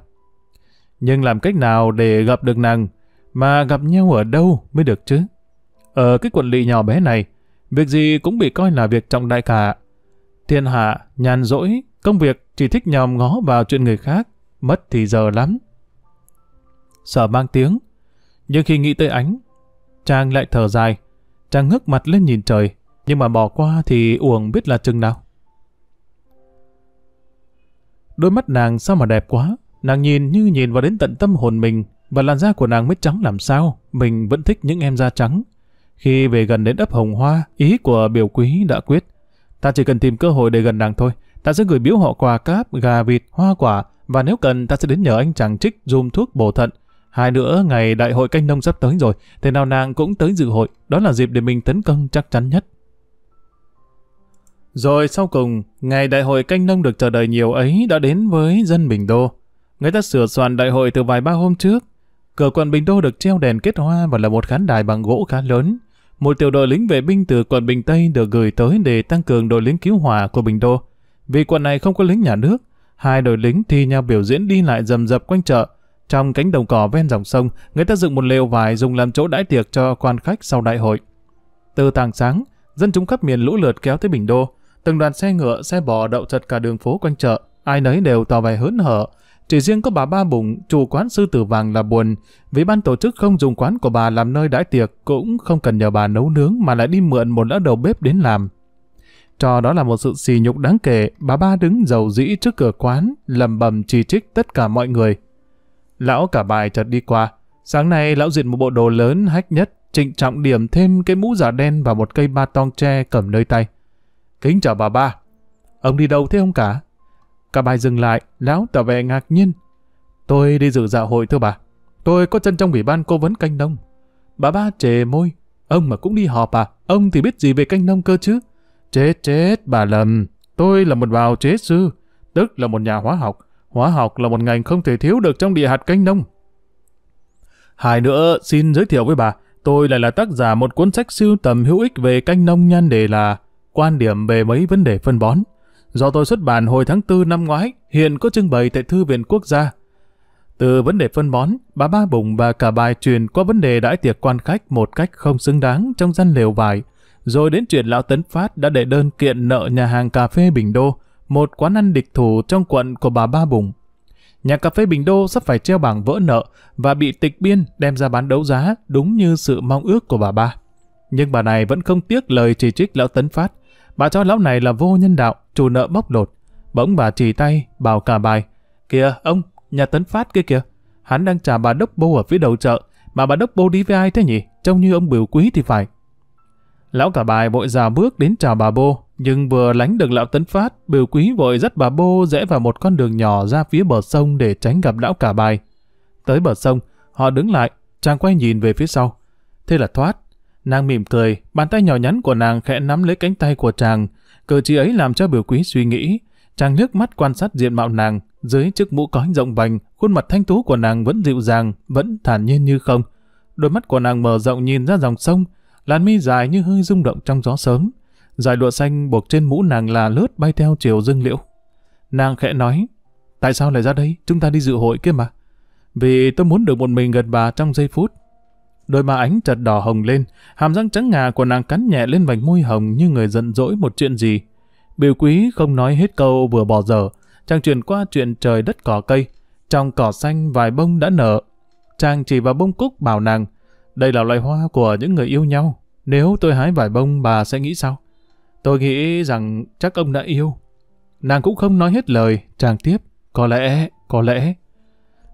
Nhưng làm cách nào để gặp được nàng mà gặp nhau ở đâu mới được chứ? Ở cái quận lỵ nhỏ bé này, việc gì cũng bị coi là việc trọng đại cả. Thiên hạ, nhàn rỗi, công việc chỉ thích nhòm ngó vào chuyện người khác, mất thì giờ lắm. Sợ mang tiếng, nhưng khi nghĩ tới ánh, chàng lại thở dài, chàng ngước mặt lên nhìn trời, nhưng mà bỏ qua thì uổng biết là chừng nào. Đôi mắt nàng sao mà đẹp quá, nàng nhìn như nhìn vào đến tận tâm hồn mình, và làn da của nàng mới trắng làm sao, mình vẫn thích những em da trắng. Khi về gần đến ấp Hồng Hoa, ý của biểu quý đã quyết. Ta chỉ cần tìm cơ hội để gần nàng thôi. Ta sẽ gửi biếu họ quà cáp, gà vịt, hoa quả. Và nếu cần, ta sẽ đến nhờ anh chàng trích dùm thuốc bổ thận. Hai nữa, ngày đại hội canh nông sắp tới rồi. Thế nào nàng cũng tới dự hội. Đó là dịp để mình tấn công chắc chắn nhất. Rồi sau cùng, ngày đại hội canh nông được chờ đợi nhiều ấy đã đến với dân Bình Đô. Người ta sửa soạn đại hội từ vài ba hôm trước, Cửa quận Bình Đô được treo đèn kết hoa và là một khán đài bằng gỗ khá lớn. Một tiểu đội lính vệ binh từ quận Bình Tây được gửi tới để tăng cường đội lính cứu hỏa của Bình Đô. Vì quận này không có lính nhà nước, hai đội lính thi nhau biểu diễn đi lại rầm rập quanh chợ. Trong cánh đồng cỏ ven dòng sông, người ta dựng một lều vải dùng làm chỗ đãi tiệc cho quan khách sau đại hội. Từ tàng sáng, dân chúng khắp miền lũ lượt kéo tới Bình Đô. Từng đoàn xe ngựa, xe bò đậu chật cả đường phố quanh chợ, ai nấy đều tỏ vẻ hớn hở, chỉ riêng có bà Ba Bụng, chủ quán sư tử vàng là buồn, vì ban tổ chức không dùng quán của bà làm nơi đãi tiệc cũng không cần nhờ bà nấu nướng mà lại đi mượn một lão đầu bếp đến làm. Cho đó là một sự xì nhục đáng kể, bà Ba đứng dầu dĩ trước cửa quán, lầm bầm chỉ trích tất cả mọi người. Lão cả bài chợt đi qua, sáng nay lão diện một bộ đồ lớn hách nhất, trịnh trọng điểm thêm cái mũ giả đen và một cây ba tong tre cầm nơi tay. Kính chào bà Ba, ông đi đâu thế ông cả? Cả bài dừng lại, lão tỏ vẻ ngạc nhiên. Tôi đi dự dạ hội thưa bà. Tôi có chân trong ủy ban cố vấn canh nông. Bà ba trề môi. Ông mà cũng đi họp à? Ông thì biết gì về canh nông cơ chứ? Chết chết, bà lầm. Tôi là một bào chế sư, tức là một nhà hóa học. Hóa học là một ngành không thể thiếu được trong địa hạt canh nông. Hai nữa, xin giới thiệu với bà, tôi lại là tác giả một cuốn sách siêu tầm hữu ích về canh nông nhan đề là Quan điểm về mấy vấn đề phân bón do tôi xuất bản hồi tháng 4 năm ngoái, hiện có trưng bày tại Thư viện Quốc gia. Từ vấn đề phân bón, bà Ba Bùng và cả bài truyền qua vấn đề đãi tiệc quan khách một cách không xứng đáng trong gian lều vải, rồi đến chuyện Lão Tấn Phát đã đệ đơn kiện nợ nhà hàng cà phê Bình Đô, một quán ăn địch thủ trong quận của bà Ba Bùng. Nhà cà phê Bình Đô sắp phải treo bảng vỡ nợ và bị tịch biên đem ra bán đấu giá đúng như sự mong ước của bà Ba. Nhưng bà này vẫn không tiếc lời chỉ trích Lão Tấn Phát, Bà cho lão này là vô nhân đạo, chủ nợ bóc lột. Bỗng bà chỉ tay, bảo cả bài. Kìa, ông, nhà Tấn Phát kia kìa. Hắn đang trả bà Đốc Bô ở phía đầu chợ, mà bà Đốc Bô đi với ai thế nhỉ? Trông như ông biểu quý thì phải. Lão cả bài vội già bước đến chào bà Bô, nhưng vừa lánh được lão Tấn Phát, biểu quý vội dắt bà Bô rẽ vào một con đường nhỏ ra phía bờ sông để tránh gặp lão cả bài. Tới bờ sông, họ đứng lại, chàng quay nhìn về phía sau. Thế là thoát, Nàng mỉm cười, bàn tay nhỏ nhắn của nàng khẽ nắm lấy cánh tay của chàng. Cử chỉ ấy làm cho biểu quý suy nghĩ. Chàng nước mắt quan sát diện mạo nàng, dưới chiếc mũ cói rộng vành, khuôn mặt thanh tú của nàng vẫn dịu dàng, vẫn thản nhiên như không. Đôi mắt của nàng mở rộng nhìn ra dòng sông, làn mi dài như hơi rung động trong gió sớm. Dài lụa xanh buộc trên mũ nàng là lướt bay theo chiều dương liễu. Nàng khẽ nói, tại sao lại ra đây, chúng ta đi dự hội kia mà. Vì tôi muốn được một mình gần bà trong giây phút, Đôi má ánh chật đỏ hồng lên, hàm răng trắng ngà của nàng cắn nhẹ lên vành môi hồng như người giận dỗi một chuyện gì. Biểu quý không nói hết câu vừa bỏ dở, chàng truyền qua chuyện trời đất cỏ cây. Trong cỏ xanh vài bông đã nở. Chàng chỉ vào bông cúc bảo nàng, đây là loài hoa của những người yêu nhau. Nếu tôi hái vài bông bà sẽ nghĩ sao? Tôi nghĩ rằng chắc ông đã yêu. Nàng cũng không nói hết lời, chàng tiếp. Có lẽ, có lẽ,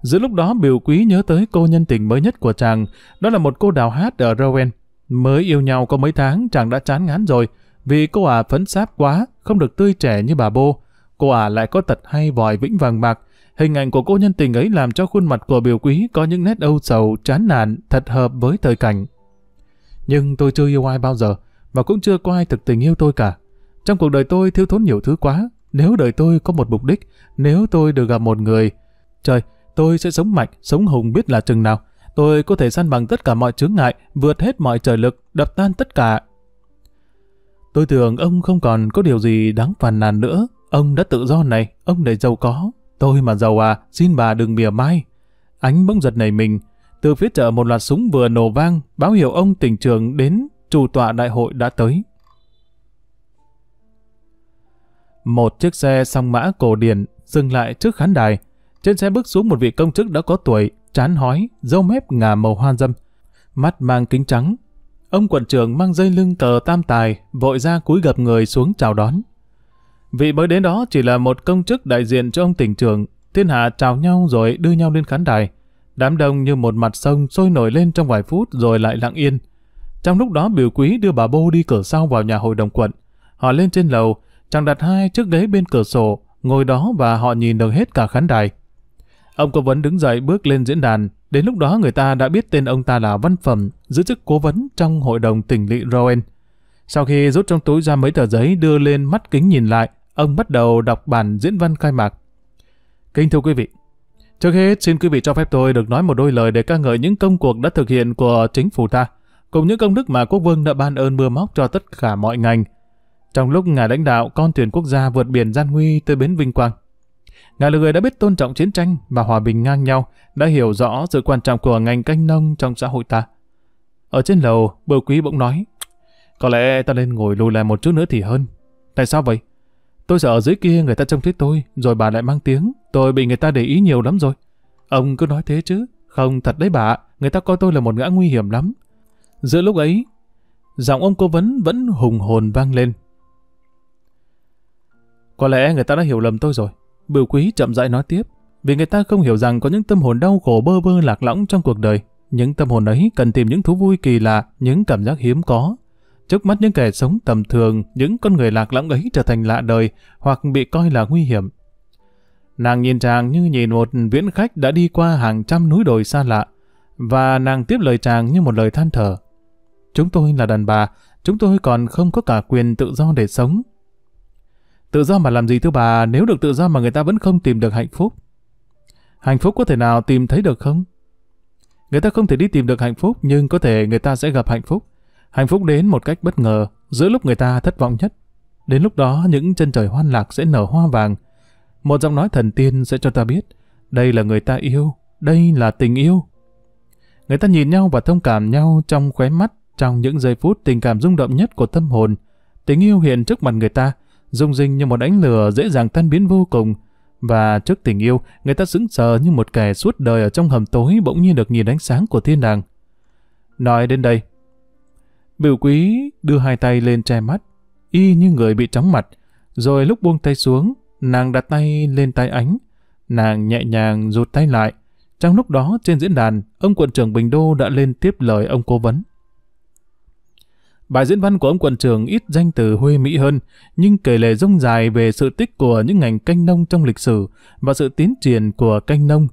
Giữa lúc đó biểu quý nhớ tới cô nhân tình mới nhất của chàng, đó là một cô đào hát ở Rowan. Mới yêu nhau có mấy tháng chàng đã chán ngán rồi, vì cô ả à phấn sáp quá, không được tươi trẻ như bà bô. Cô ả à lại có tật hay vòi vĩnh vàng bạc. Hình ảnh của cô nhân tình ấy làm cho khuôn mặt của biểu quý có những nét âu sầu, chán nản, thật hợp với thời cảnh. Nhưng tôi chưa yêu ai bao giờ, và cũng chưa có ai thực tình yêu tôi cả. Trong cuộc đời tôi thiếu thốn nhiều thứ quá, nếu đời tôi có một mục đích, nếu tôi được gặp một người... Trời, Tôi sẽ sống mạnh, sống hùng biết là chừng nào. Tôi có thể săn bằng tất cả mọi chướng ngại, vượt hết mọi trời lực, đập tan tất cả. Tôi tưởng ông không còn có điều gì đáng phàn nàn nữa. Ông đã tự do này, ông để giàu có. Tôi mà giàu à, xin bà đừng bìa mai. Ánh bỗng giật nảy mình. Từ phía chợ một loạt súng vừa nổ vang, báo hiệu ông tỉnh trường đến chủ tọa đại hội đã tới. Một chiếc xe song mã cổ điển dừng lại trước khán đài, trên xe bước xuống một vị công chức đã có tuổi, chán hói, râu mép ngà màu hoa dâm. Mắt mang kính trắng. Ông quận trưởng mang dây lưng cờ tam tài, vội ra cúi gập người xuống chào đón. Vị mới đến đó chỉ là một công chức đại diện cho ông tỉnh trưởng, thiên hạ chào nhau rồi đưa nhau lên khán đài. Đám đông như một mặt sông sôi nổi lên trong vài phút rồi lại lặng yên. Trong lúc đó biểu quý đưa bà Bô đi cửa sau vào nhà hội đồng quận. Họ lên trên lầu, chàng đặt hai chiếc ghế bên cửa sổ, ngồi đó và họ nhìn được hết cả khán đài. Ông cố vấn đứng dậy bước lên diễn đàn, đến lúc đó người ta đã biết tên ông ta là Văn Phẩm, giữ chức cố vấn trong hội đồng tỉnh lỵ Rowan. Sau khi rút trong túi ra mấy tờ giấy đưa lên mắt kính nhìn lại, ông bắt đầu đọc bản diễn văn khai mạc. Kính thưa quý vị, trước hết xin quý vị cho phép tôi được nói một đôi lời để ca ngợi những công cuộc đã thực hiện của chính phủ ta, cùng những công đức mà quốc vương đã ban ơn mưa móc cho tất cả mọi ngành. Trong lúc ngài lãnh đạo con thuyền quốc gia vượt biển gian nguy tới bến vinh quang, Ngài là người đã biết tôn trọng chiến tranh và hòa bình ngang nhau, đã hiểu rõ sự quan trọng của ngành canh nông trong xã hội ta. Ở trên lầu, bưu quý bỗng nói, có lẽ ta nên ngồi lùi lại một chút nữa thì hơn. Tại sao vậy? Tôi sợ ở dưới kia người ta trông thấy tôi, rồi bà lại mang tiếng. Tôi bị người ta để ý nhiều lắm rồi. Ông cứ nói thế chứ. Không, thật đấy bà, người ta coi tôi là một ngã nguy hiểm lắm. Giữa lúc ấy, giọng ông cố vấn vẫn hùng hồn vang lên. Có lẽ người ta đã hiểu lầm tôi rồi. Bửu quý chậm rãi nói tiếp, vì người ta không hiểu rằng có những tâm hồn đau khổ bơ vơ lạc lõng trong cuộc đời. Những tâm hồn ấy cần tìm những thú vui kỳ lạ, những cảm giác hiếm có. Trước mắt những kẻ sống tầm thường, những con người lạc lõng ấy trở thành lạ đời hoặc bị coi là nguy hiểm. Nàng nhìn chàng như nhìn một viễn khách đã đi qua hàng trăm núi đồi xa lạ, và nàng tiếp lời chàng như một lời than thở. Chúng tôi là đàn bà, chúng tôi còn không có cả quyền tự do để sống, Tự do mà làm gì thưa bà, nếu được tự do mà người ta vẫn không tìm được hạnh phúc? Hạnh phúc có thể nào tìm thấy được không? Người ta không thể đi tìm được hạnh phúc, nhưng có thể người ta sẽ gặp hạnh phúc. Hạnh phúc đến một cách bất ngờ, giữa lúc người ta thất vọng nhất. Đến lúc đó, những chân trời hoan lạc sẽ nở hoa vàng. Một giọng nói thần tiên sẽ cho ta biết, đây là người ta yêu, đây là tình yêu. Người ta nhìn nhau và thông cảm nhau trong khóe mắt, trong những giây phút tình cảm rung động nhất của tâm hồn. Tình yêu hiện trước mặt người ta, rung rinh như một ánh lửa dễ dàng tan biến vô cùng. Và trước tình yêu, người ta sững sờ như một kẻ suốt đời ở trong hầm tối bỗng nhiên được nhìn ánh sáng của thiên đàng. Nói đến đây, biểu quý đưa hai tay lên che mắt, y như người bị chóng mặt. Rồi lúc buông tay xuống, nàng đặt tay lên tay ánh. Nàng nhẹ nhàng rụt tay lại. Trong lúc đó trên diễn đàn, ông quận trưởng Bình Đô đã lên tiếp lời ông cố vấn. Bài diễn văn của ông quận trường ít danh từ huê mỹ hơn, nhưng kể lể dông dài về sự tích của những ngành canh nông trong lịch sử và sự tiến triển của canh nông,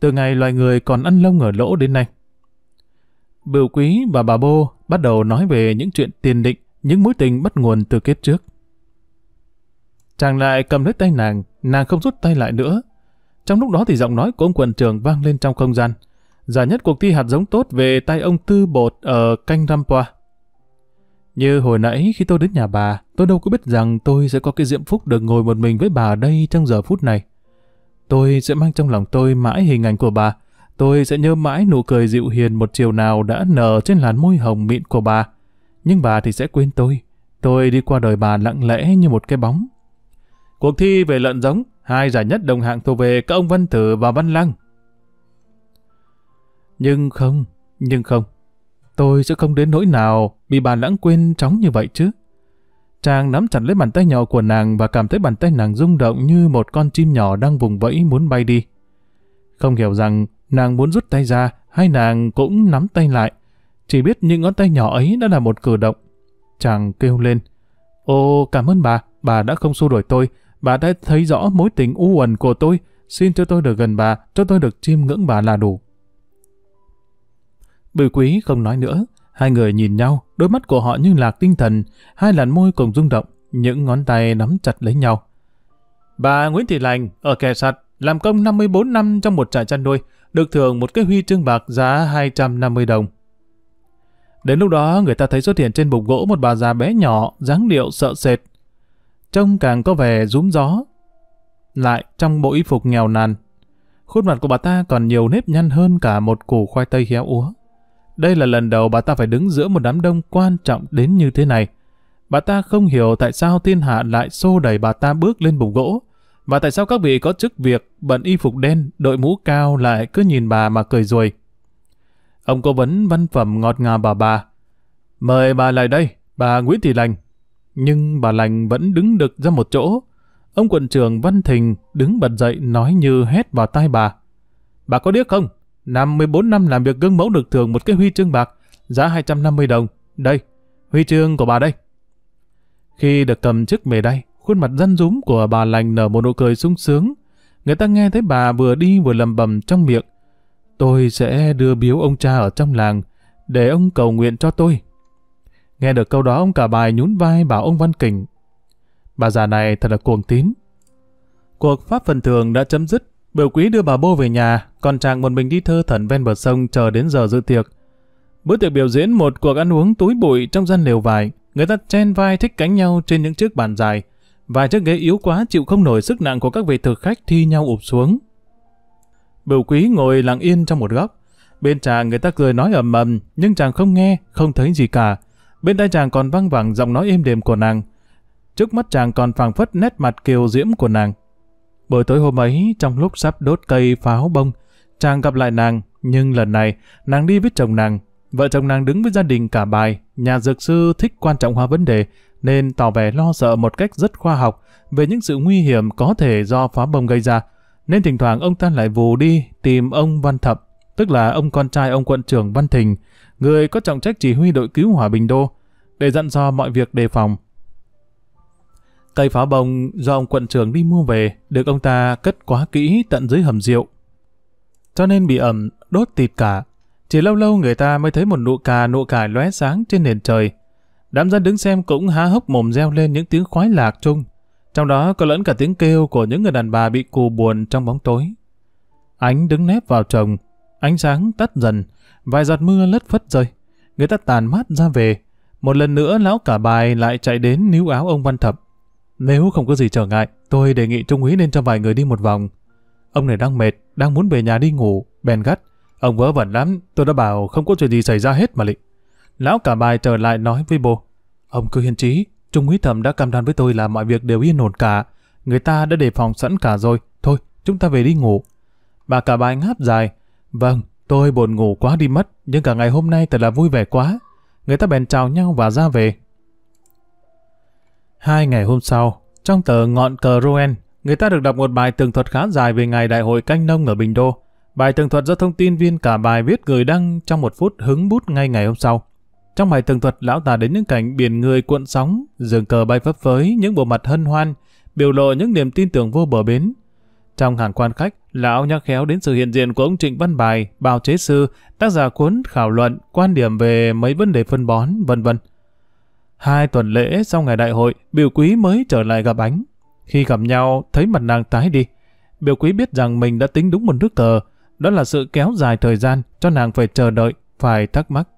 từ ngày loài người còn ăn lông ở lỗ đến nay. Bửu Quý và bà Bô bắt đầu nói về những chuyện tiền định, những mối tình bắt nguồn từ kiếp trước. Chàng lại cầm lấy tay nàng, nàng không rút tay lại nữa. Trong lúc đó thì giọng nói của ông quận trường vang lên trong không gian. giả nhất cuộc thi hạt giống tốt về tay ông Tư Bột ở Canh Rampoa. Như hồi nãy khi tôi đến nhà bà, tôi đâu có biết rằng tôi sẽ có cái diễm phúc được ngồi một mình với bà đây trong giờ phút này. Tôi sẽ mang trong lòng tôi mãi hình ảnh của bà. Tôi sẽ nhớ mãi nụ cười dịu hiền một chiều nào đã nở trên làn môi hồng mịn của bà. Nhưng bà thì sẽ quên tôi. Tôi đi qua đời bà lặng lẽ như một cái bóng. Cuộc thi về lợn giống, hai giải nhất đồng hạng thuộc về các ông Văn Tử và Văn Lăng. Nhưng không, nhưng không. Tôi sẽ không đến nỗi nào bị bà lãng quên chóng như vậy chứ. Chàng nắm chặt lấy bàn tay nhỏ của nàng và cảm thấy bàn tay nàng rung động như một con chim nhỏ đang vùng vẫy muốn bay đi. Không hiểu rằng nàng muốn rút tay ra hay nàng cũng nắm tay lại. Chỉ biết những ngón tay nhỏ ấy đã là một cử động. Chàng kêu lên. Ô cảm ơn bà, bà đã không xua đuổi tôi. Bà đã thấy rõ mối tình u uẩn của tôi. Xin cho tôi được gần bà, cho tôi được chiêm ngưỡng bà là đủ. Bùi quý không nói nữa, hai người nhìn nhau, đôi mắt của họ như lạc tinh thần, hai làn môi cùng rung động, những ngón tay nắm chặt lấy nhau. Bà Nguyễn Thị Lành ở kẻ sạt làm công 54 năm trong một trại chăn nuôi, được thưởng một cái huy chương bạc giá 250 đồng. Đến lúc đó người ta thấy xuất hiện trên bục gỗ một bà già bé nhỏ, dáng điệu sợ sệt. Trông càng có vẻ rúm gió. Lại trong bộ y phục nghèo nàn, khuôn mặt của bà ta còn nhiều nếp nhăn hơn cả một củ khoai tây héo úa. Đây là lần đầu bà ta phải đứng giữa một đám đông quan trọng đến như thế này. Bà ta không hiểu tại sao thiên hạ lại xô đẩy bà ta bước lên bục gỗ, và tại sao các vị có chức việc bận y phục đen, đội mũ cao lại cứ nhìn bà mà cười ruồi. Ông cố vấn văn phẩm ngọt ngào bà bà. Mời bà lại đây, bà Nguyễn Thị Lành. Nhưng bà Lành vẫn đứng đực ra một chỗ. Ông quận trưởng Văn Thình đứng bật dậy nói như hét vào tai bà. Bà có điếc không? Năm 14 năm làm việc gương mẫu được thưởng một cái huy chương bạc, giá 250 đồng. Đây, huy chương của bà đây. Khi được cầm chiếc mề đay, khuôn mặt răn rúm của bà lành nở một nụ cười sung sướng. Người ta nghe thấy bà vừa đi vừa lầm bầm trong miệng. Tôi sẽ đưa biếu ông cha ở trong làng, để ông cầu nguyện cho tôi. Nghe được câu đó ông cả bài nhún vai bảo ông Văn Kình. Bà già này thật là cuồng tín. Cuộc pháp phần thường đã chấm dứt Biểu quý đưa bà Bô về nhà, còn chàng một mình đi thơ thẩn ven bờ sông chờ đến giờ dự tiệc. Bữa tiệc biểu diễn một cuộc ăn uống túi bụi trong gian lều vải, người ta chen vai thích cánh nhau trên những chiếc bàn dài. Vài chiếc ghế yếu quá chịu không nổi sức nặng của các vị thực khách thi nhau ụp xuống. Biểu quý ngồi lặng yên trong một góc. Bên chàng người ta cười nói ầm ầm, nhưng chàng không nghe, không thấy gì cả. Bên tai chàng còn văng vẳng giọng nói êm đềm của nàng. Trước mắt chàng còn phảng phất nét mặt kiều diễm của nàng. Buổi tối hôm ấy, trong lúc sắp đốt cây pháo bông, chàng gặp lại nàng, nhưng lần này, nàng đi với chồng nàng. Vợ chồng nàng đứng với gia đình cả bài, nhà dược sư thích quan trọng hóa vấn đề, nên tỏ vẻ lo sợ một cách rất khoa học về những sự nguy hiểm có thể do pháo bông gây ra. Nên thỉnh thoảng ông ta lại vù đi tìm ông Văn Thập, tức là ông con trai ông quận trưởng Văn Thình, người có trọng trách chỉ huy đội cứu hỏa Bình Đô, để dặn dò mọi việc đề phòng. Cây pháo bông do ông quận trưởng đi mua về được ông ta cất quá kỹ tận dưới hầm rượu. Cho nên bị ẩm, đốt tịt cả. Chỉ lâu lâu người ta mới thấy một nụ cà nụ cải lóe sáng trên nền trời. Đám dân đứng xem cũng há hốc mồm reo lên những tiếng khoái lạc chung. Trong đó có lẫn cả tiếng kêu của những người đàn bà bị cù buồn trong bóng tối. Ánh đứng nép vào chồng, ánh sáng tắt dần, vài giọt mưa lất phất rơi. Người ta tàn mát ra về. Một lần nữa lão cả bài lại chạy đến níu áo ông Văn Thập. Nếu không có gì trở ngại, tôi đề nghị Trung úy nên cho vài người đi một vòng. Ông này đang mệt, đang muốn về nhà đi ngủ, bèn gắt. Ông vỡ vẩn lắm, tôi đã bảo không có chuyện gì xảy ra hết mà lị. Lão cả bài trở lại nói với bố. Ông cứ hiên trí, Trung úy thầm đã cam đoan với tôi là mọi việc đều yên ổn cả. Người ta đã đề phòng sẵn cả rồi, thôi chúng ta về đi ngủ. Bà cả bài ngáp dài. Vâng, tôi buồn ngủ quá đi mất, nhưng cả ngày hôm nay thật là vui vẻ quá. Người ta bèn chào nhau và ra về. Hai ngày hôm sau, trong tờ Ngọn Cờ Roen, người ta được đọc một bài tường thuật khá dài về ngày đại hội canh nông ở Bình Đô. Bài tường thuật do thông tin viên cả bài viết gửi đăng trong một phút hứng bút ngay ngày hôm sau. Trong bài tường thuật, lão tả đến những cảnh biển người cuộn sóng, giường cờ bay phấp phới, những bộ mặt hân hoan, biểu lộ những niềm tin tưởng vô bờ bến. Trong hàng quan khách, lão nhắc khéo đến sự hiện diện của ông Trịnh Văn Bài, Bào Chế Sư, tác giả cuốn khảo luận, quan điểm về mấy vấn đề phân bón, vân vân. Hai tuần lễ sau ngày đại hội, biểu quý mới trở lại gặp ánh. Khi gặp nhau, thấy mặt nàng tái đi. Biểu quý biết rằng mình đã tính đúng một nước tờ đó là sự kéo dài thời gian cho nàng phải chờ đợi, phải thắc mắc.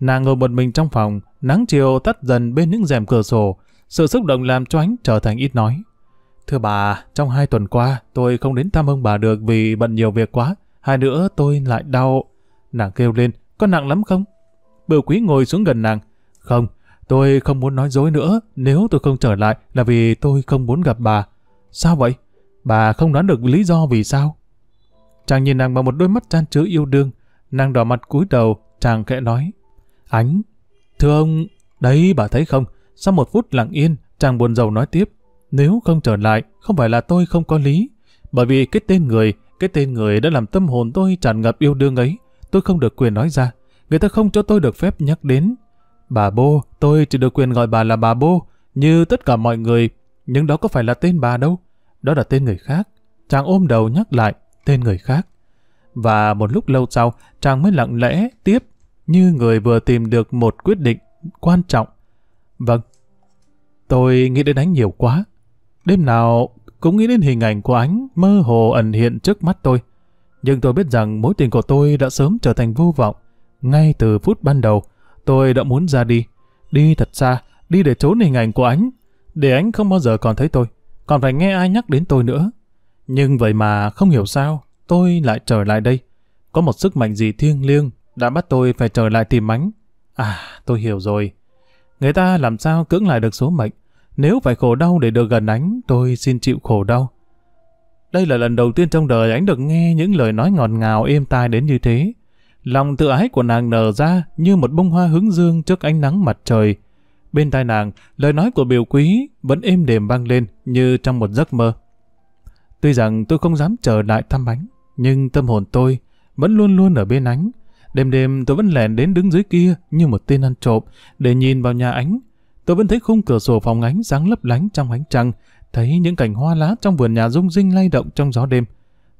Nàng ngồi một mình trong phòng, nắng chiều tắt dần bên những rèm cửa sổ, sự xúc động làm cho ánh trở thành ít nói. Thưa bà, trong hai tuần qua, tôi không đến thăm ông bà được vì bận nhiều việc quá. Hai nữa tôi lại đau. Nàng kêu lên, có nặng lắm không? biểu quý ngồi xuống gần nàng. Không, Tôi không muốn nói dối nữa, nếu tôi không trở lại là vì tôi không muốn gặp bà. Sao vậy? Bà không đoán được lý do vì sao? Chàng nhìn nàng bằng một đôi mắt chan chứa yêu đương. Nàng đỏ mặt cúi đầu, chàng khẽ nói. Ánh, thưa ông, đấy bà thấy không? Sau một phút lặng yên, chàng buồn rầu nói tiếp. Nếu không trở lại, không phải là tôi không có lý. Bởi vì cái tên người, cái tên người đã làm tâm hồn tôi tràn ngập yêu đương ấy. Tôi không được quyền nói ra. Người ta không cho tôi được phép nhắc đến, Bà Bô, tôi chỉ được quyền gọi bà là bà Bô, như tất cả mọi người, nhưng đó có phải là tên bà đâu, đó là tên người khác. Chàng ôm đầu nhắc lại, tên người khác. Và một lúc lâu sau, chàng mới lặng lẽ tiếp, như người vừa tìm được một quyết định quan trọng. Vâng, tôi nghĩ đến ánh nhiều quá. Đêm nào cũng nghĩ đến hình ảnh của ánh mơ hồ ẩn hiện trước mắt tôi. Nhưng tôi biết rằng mối tình của tôi đã sớm trở thành vô vọng, ngay từ phút ban đầu. Tôi đã muốn ra đi, đi thật xa, đi để trốn hình ảnh của ánh, để ánh không bao giờ còn thấy tôi, còn phải nghe ai nhắc đến tôi nữa. Nhưng vậy mà không hiểu sao, tôi lại trở lại đây. Có một sức mạnh gì thiêng liêng đã bắt tôi phải trở lại tìm ánh. À, tôi hiểu rồi. Người ta làm sao cưỡng lại được số mệnh. Nếu phải khổ đau để được gần ánh, tôi xin chịu khổ đau. Đây là lần đầu tiên trong đời ánh được nghe những lời nói ngọt ngào êm tai đến như thế. Lòng tự ái của nàng nở ra như một bông hoa hướng dương trước ánh nắng mặt trời. Bên tai nàng, lời nói của biểu quý vẫn êm đềm vang lên như trong một giấc mơ. Tuy rằng tôi không dám trở lại thăm ánh, nhưng tâm hồn tôi vẫn luôn luôn ở bên ánh. Đêm đêm tôi vẫn lẻn đến đứng dưới kia như một tên ăn trộm để nhìn vào nhà ánh. Tôi vẫn thấy khung cửa sổ phòng ánh sáng lấp lánh trong ánh trăng, thấy những cảnh hoa lá trong vườn nhà rung rinh lay động trong gió đêm.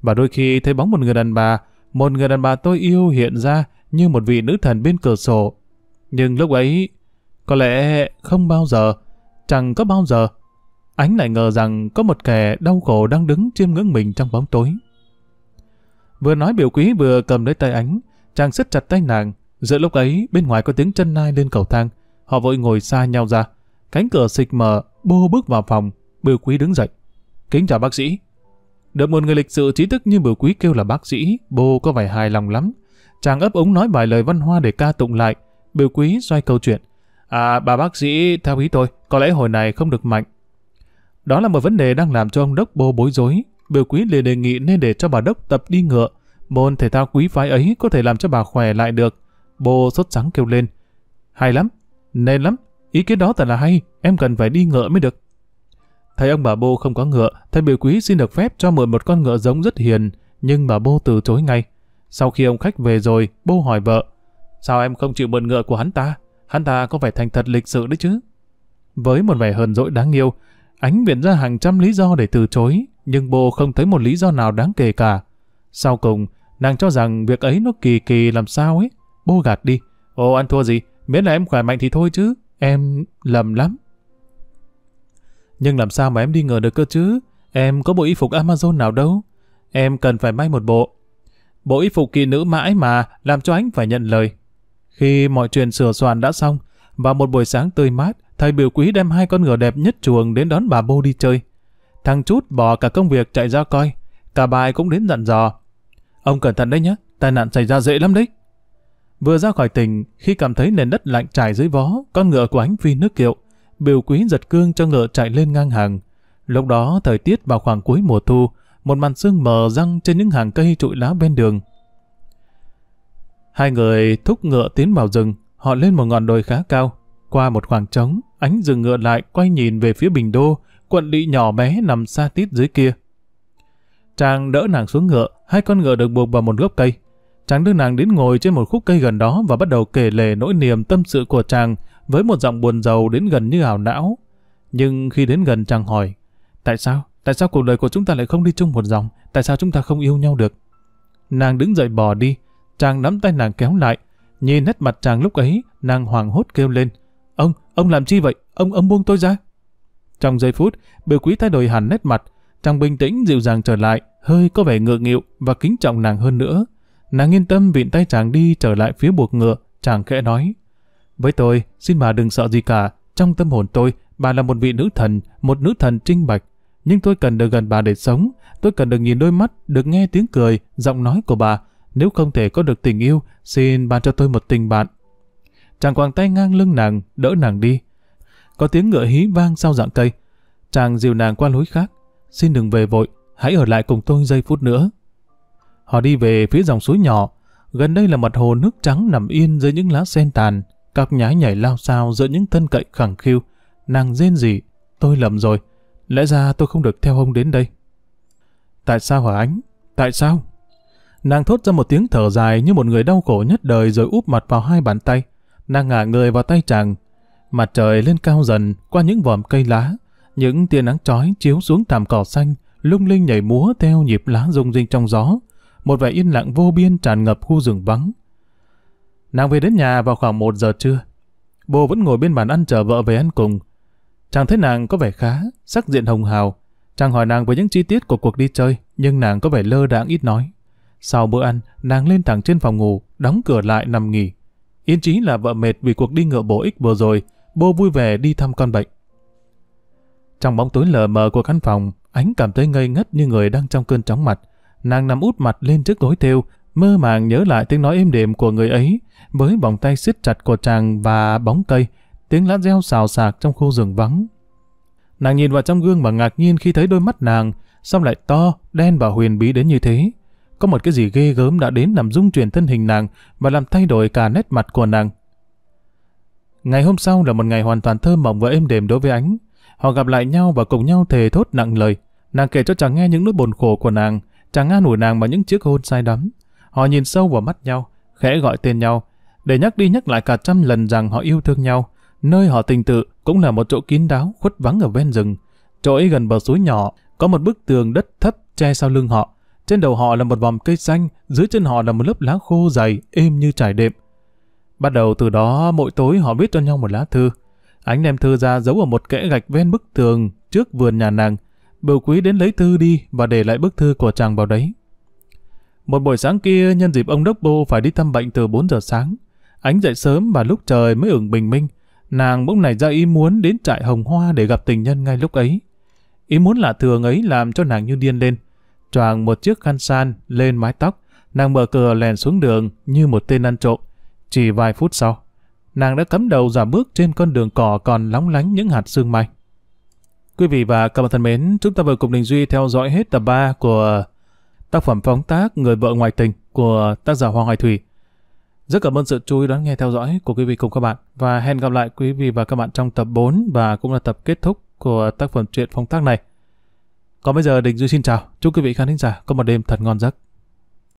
Và đôi khi thấy bóng một người đàn bà một người đàn bà tôi yêu hiện ra như một vị nữ thần bên cửa sổ. Nhưng lúc ấy, có lẽ không bao giờ, chẳng có bao giờ, ánh lại ngờ rằng có một kẻ đau khổ đang đứng chiêm ngưỡng mình trong bóng tối. Vừa nói biểu quý vừa cầm lấy tay ánh, chàng siết chặt tay nàng. Giữa lúc ấy, bên ngoài có tiếng chân nai lên cầu thang. Họ vội ngồi xa nhau ra. Cánh cửa xịch mở, bô bước vào phòng. Biểu quý đứng dậy. Kính chào bác sĩ. Được một người lịch sự trí thức như bửu quý kêu là bác sĩ, bồ có vẻ hài lòng lắm. Chàng ấp ống nói vài lời văn hoa để ca tụng lại. Bửu quý xoay câu chuyện. À, bà bác sĩ, theo ý tôi, có lẽ hồi này không được mạnh. Đó là một vấn đề đang làm cho ông đốc bô bối rối. Bửu quý liền đề nghị nên để cho bà đốc tập đi ngựa. Môn thể thao quý phái ấy có thể làm cho bà khỏe lại được. Bô sốt sắng kêu lên. Hay lắm, nên lắm, ý kiến đó thật là hay, em cần phải đi ngựa mới được. Thấy ông bà Bô không có ngựa, thầy biểu quý xin được phép cho mượn một con ngựa giống rất hiền, nhưng bà Bô từ chối ngay. Sau khi ông khách về rồi, Bô hỏi vợ, sao em không chịu mượn ngựa của hắn ta? Hắn ta có vẻ thành thật lịch sự đấy chứ. Với một vẻ hờn dỗi đáng yêu, Ánh viện ra hàng trăm lý do để từ chối, nhưng Bô không thấy một lý do nào đáng kể cả. Sau cùng, nàng cho rằng việc ấy nó kỳ kỳ làm sao ấy. Bô gạt đi. Ồ, ăn thua gì? Miễn là em khỏe mạnh thì thôi chứ. Em lầm lắm. Nhưng làm sao mà em đi ngờ được cơ chứ? Em có bộ y phục Amazon nào đâu. Em cần phải may một bộ. Bộ y phục kỳ nữ mãi mà làm cho anh phải nhận lời. Khi mọi chuyện sửa soạn đã xong, và một buổi sáng tươi mát, thầy biểu quý đem hai con ngựa đẹp nhất chuồng đến đón bà bô đi chơi. Thằng chút bỏ cả công việc chạy ra coi, cả bài cũng đến dặn dò. Ông cẩn thận đấy nhé, tai nạn xảy ra dễ lắm đấy. Vừa ra khỏi tỉnh, khi cảm thấy nền đất lạnh trải dưới vó, con ngựa của anh phi nước kiệu biểu quý giật cương cho ngựa chạy lên ngang hàng. Lúc đó thời tiết vào khoảng cuối mùa thu, một màn sương mờ răng trên những hàng cây trụi lá bên đường. Hai người thúc ngựa tiến vào rừng, họ lên một ngọn đồi khá cao. Qua một khoảng trống, ánh rừng ngựa lại quay nhìn về phía Bình Đô, quận lỵ nhỏ bé nằm xa tít dưới kia. Chàng đỡ nàng xuống ngựa, hai con ngựa được buộc vào một gốc cây. Chàng đưa nàng đến ngồi trên một khúc cây gần đó và bắt đầu kể lể nỗi niềm tâm sự của chàng với một giọng buồn rầu đến gần như ảo não. Nhưng khi đến gần chàng hỏi, tại sao? Tại sao cuộc đời của chúng ta lại không đi chung một dòng? Tại sao chúng ta không yêu nhau được? Nàng đứng dậy bỏ đi, chàng nắm tay nàng kéo lại, nhìn nét mặt chàng lúc ấy, nàng hoảng hốt kêu lên. Ông, ông làm chi vậy? Ông, ông buông tôi ra. Trong giây phút, biểu quý thay đổi hẳn nét mặt, chàng bình tĩnh dịu dàng trở lại, hơi có vẻ ngượng nghịu và kính trọng nàng hơn nữa. Nàng yên tâm vịn tay chàng đi trở lại phía buộc ngựa, chàng khẽ nói. Với tôi, xin bà đừng sợ gì cả. Trong tâm hồn tôi, bà là một vị nữ thần, một nữ thần trinh bạch. Nhưng tôi cần được gần bà để sống. Tôi cần được nhìn đôi mắt, được nghe tiếng cười, giọng nói của bà. Nếu không thể có được tình yêu, xin bà cho tôi một tình bạn. Chàng quàng tay ngang lưng nàng, đỡ nàng đi. Có tiếng ngựa hí vang sau dạng cây. Chàng dìu nàng qua lối khác. Xin đừng về vội, hãy ở lại cùng tôi giây phút nữa. Họ đi về phía dòng suối nhỏ. Gần đây là mặt hồ nước trắng nằm yên dưới những lá sen tàn. Cọc nhái nhảy lao sao giữa những thân cậy khẳng khiu. Nàng rên gì? Tôi lầm rồi. Lẽ ra tôi không được theo ông đến đây. Tại sao hả ánh? Tại sao? Nàng thốt ra một tiếng thở dài như một người đau khổ nhất đời rồi úp mặt vào hai bàn tay. Nàng ngả người vào tay chàng. Mặt trời lên cao dần qua những vòm cây lá. Những tia nắng trói chiếu xuống thảm cỏ xanh, lung linh nhảy múa theo nhịp lá rung rinh trong gió. Một vẻ yên lặng vô biên tràn ngập khu rừng vắng. Nàng về đến nhà vào khoảng 1 giờ trưa. Bồ vẫn ngồi bên bàn ăn chờ vợ về ăn cùng. Chàng thấy nàng có vẻ khá, sắc diện hồng hào. Chàng hỏi nàng về những chi tiết của cuộc đi chơi, nhưng nàng có vẻ lơ đãng ít nói. Sau bữa ăn, nàng lên thẳng trên phòng ngủ, đóng cửa lại nằm nghỉ. Yên chí là vợ mệt vì cuộc đi ngựa bổ ích vừa rồi, bô vui vẻ đi thăm con bệnh. Trong bóng tối lờ mờ của căn phòng, ánh cảm thấy ngây ngất như người đang trong cơn chóng mặt. Nàng nằm út mặt lên trước gối theo mơ màng nhớ lại tiếng nói êm đềm của người ấy, với vòng tay siết chặt của chàng và bóng cây, tiếng lá reo xào xạc trong khu rừng vắng. Nàng nhìn vào trong gương và ngạc nhiên khi thấy đôi mắt nàng, xong lại to, đen và huyền bí đến như thế. Có một cái gì ghê gớm đã đến làm dung chuyển thân hình nàng và làm thay đổi cả nét mặt của nàng. Ngày hôm sau là một ngày hoàn toàn thơ mộng và êm đềm đối với ánh. Họ gặp lại nhau và cùng nhau thề thốt nặng lời. Nàng kể cho chàng nghe những nỗi buồn khổ của nàng, chàng an ủi nàng bằng những chiếc hôn say đắm, Họ nhìn sâu vào mắt nhau, khẽ gọi tên nhau, để nhắc đi nhắc lại cả trăm lần rằng họ yêu thương nhau. Nơi họ tình tự cũng là một chỗ kín đáo, khuất vắng ở ven rừng. Chỗ ấy gần bờ suối nhỏ, có một bức tường đất thấp che sau lưng họ. Trên đầu họ là một vòng cây xanh, dưới chân họ là một lớp lá khô dày, êm như trải đệm. Bắt đầu từ đó, mỗi tối họ viết cho nhau một lá thư. Ánh đem thư ra giấu ở một kẽ gạch ven bức tường trước vườn nhà nàng. Bầu quý đến lấy thư đi và để lại bức thư của chàng vào đấy. Một buổi sáng kia, nhân dịp ông Đốc Bô phải đi thăm bệnh từ 4 giờ sáng. Ánh dậy sớm và lúc trời mới ửng bình minh. Nàng bỗng này ra ý muốn đến trại hồng hoa để gặp tình nhân ngay lúc ấy. Ý muốn lạ thường ấy làm cho nàng như điên lên. Choàng một chiếc khăn san lên mái tóc, nàng mở cửa lèn xuống đường như một tên ăn trộm. Chỉ vài phút sau, nàng đã cắm đầu giả bước trên con đường cỏ còn lóng lánh những hạt sương mai. Quý vị và các bạn thân mến, chúng ta vừa cùng Đình Duy theo dõi hết tập 3 của tác phẩm phóng tác Người vợ ngoại tình của tác giả Hoàng Hoài Thủy. Rất cảm ơn sự chú ý đón nghe theo dõi của quý vị cùng các bạn và hẹn gặp lại quý vị và các bạn trong tập 4 và cũng là tập kết thúc của tác phẩm truyện phóng tác này. Còn bây giờ Đình Duy xin chào, chúc quý vị khán thính giả có một đêm thật ngon giấc.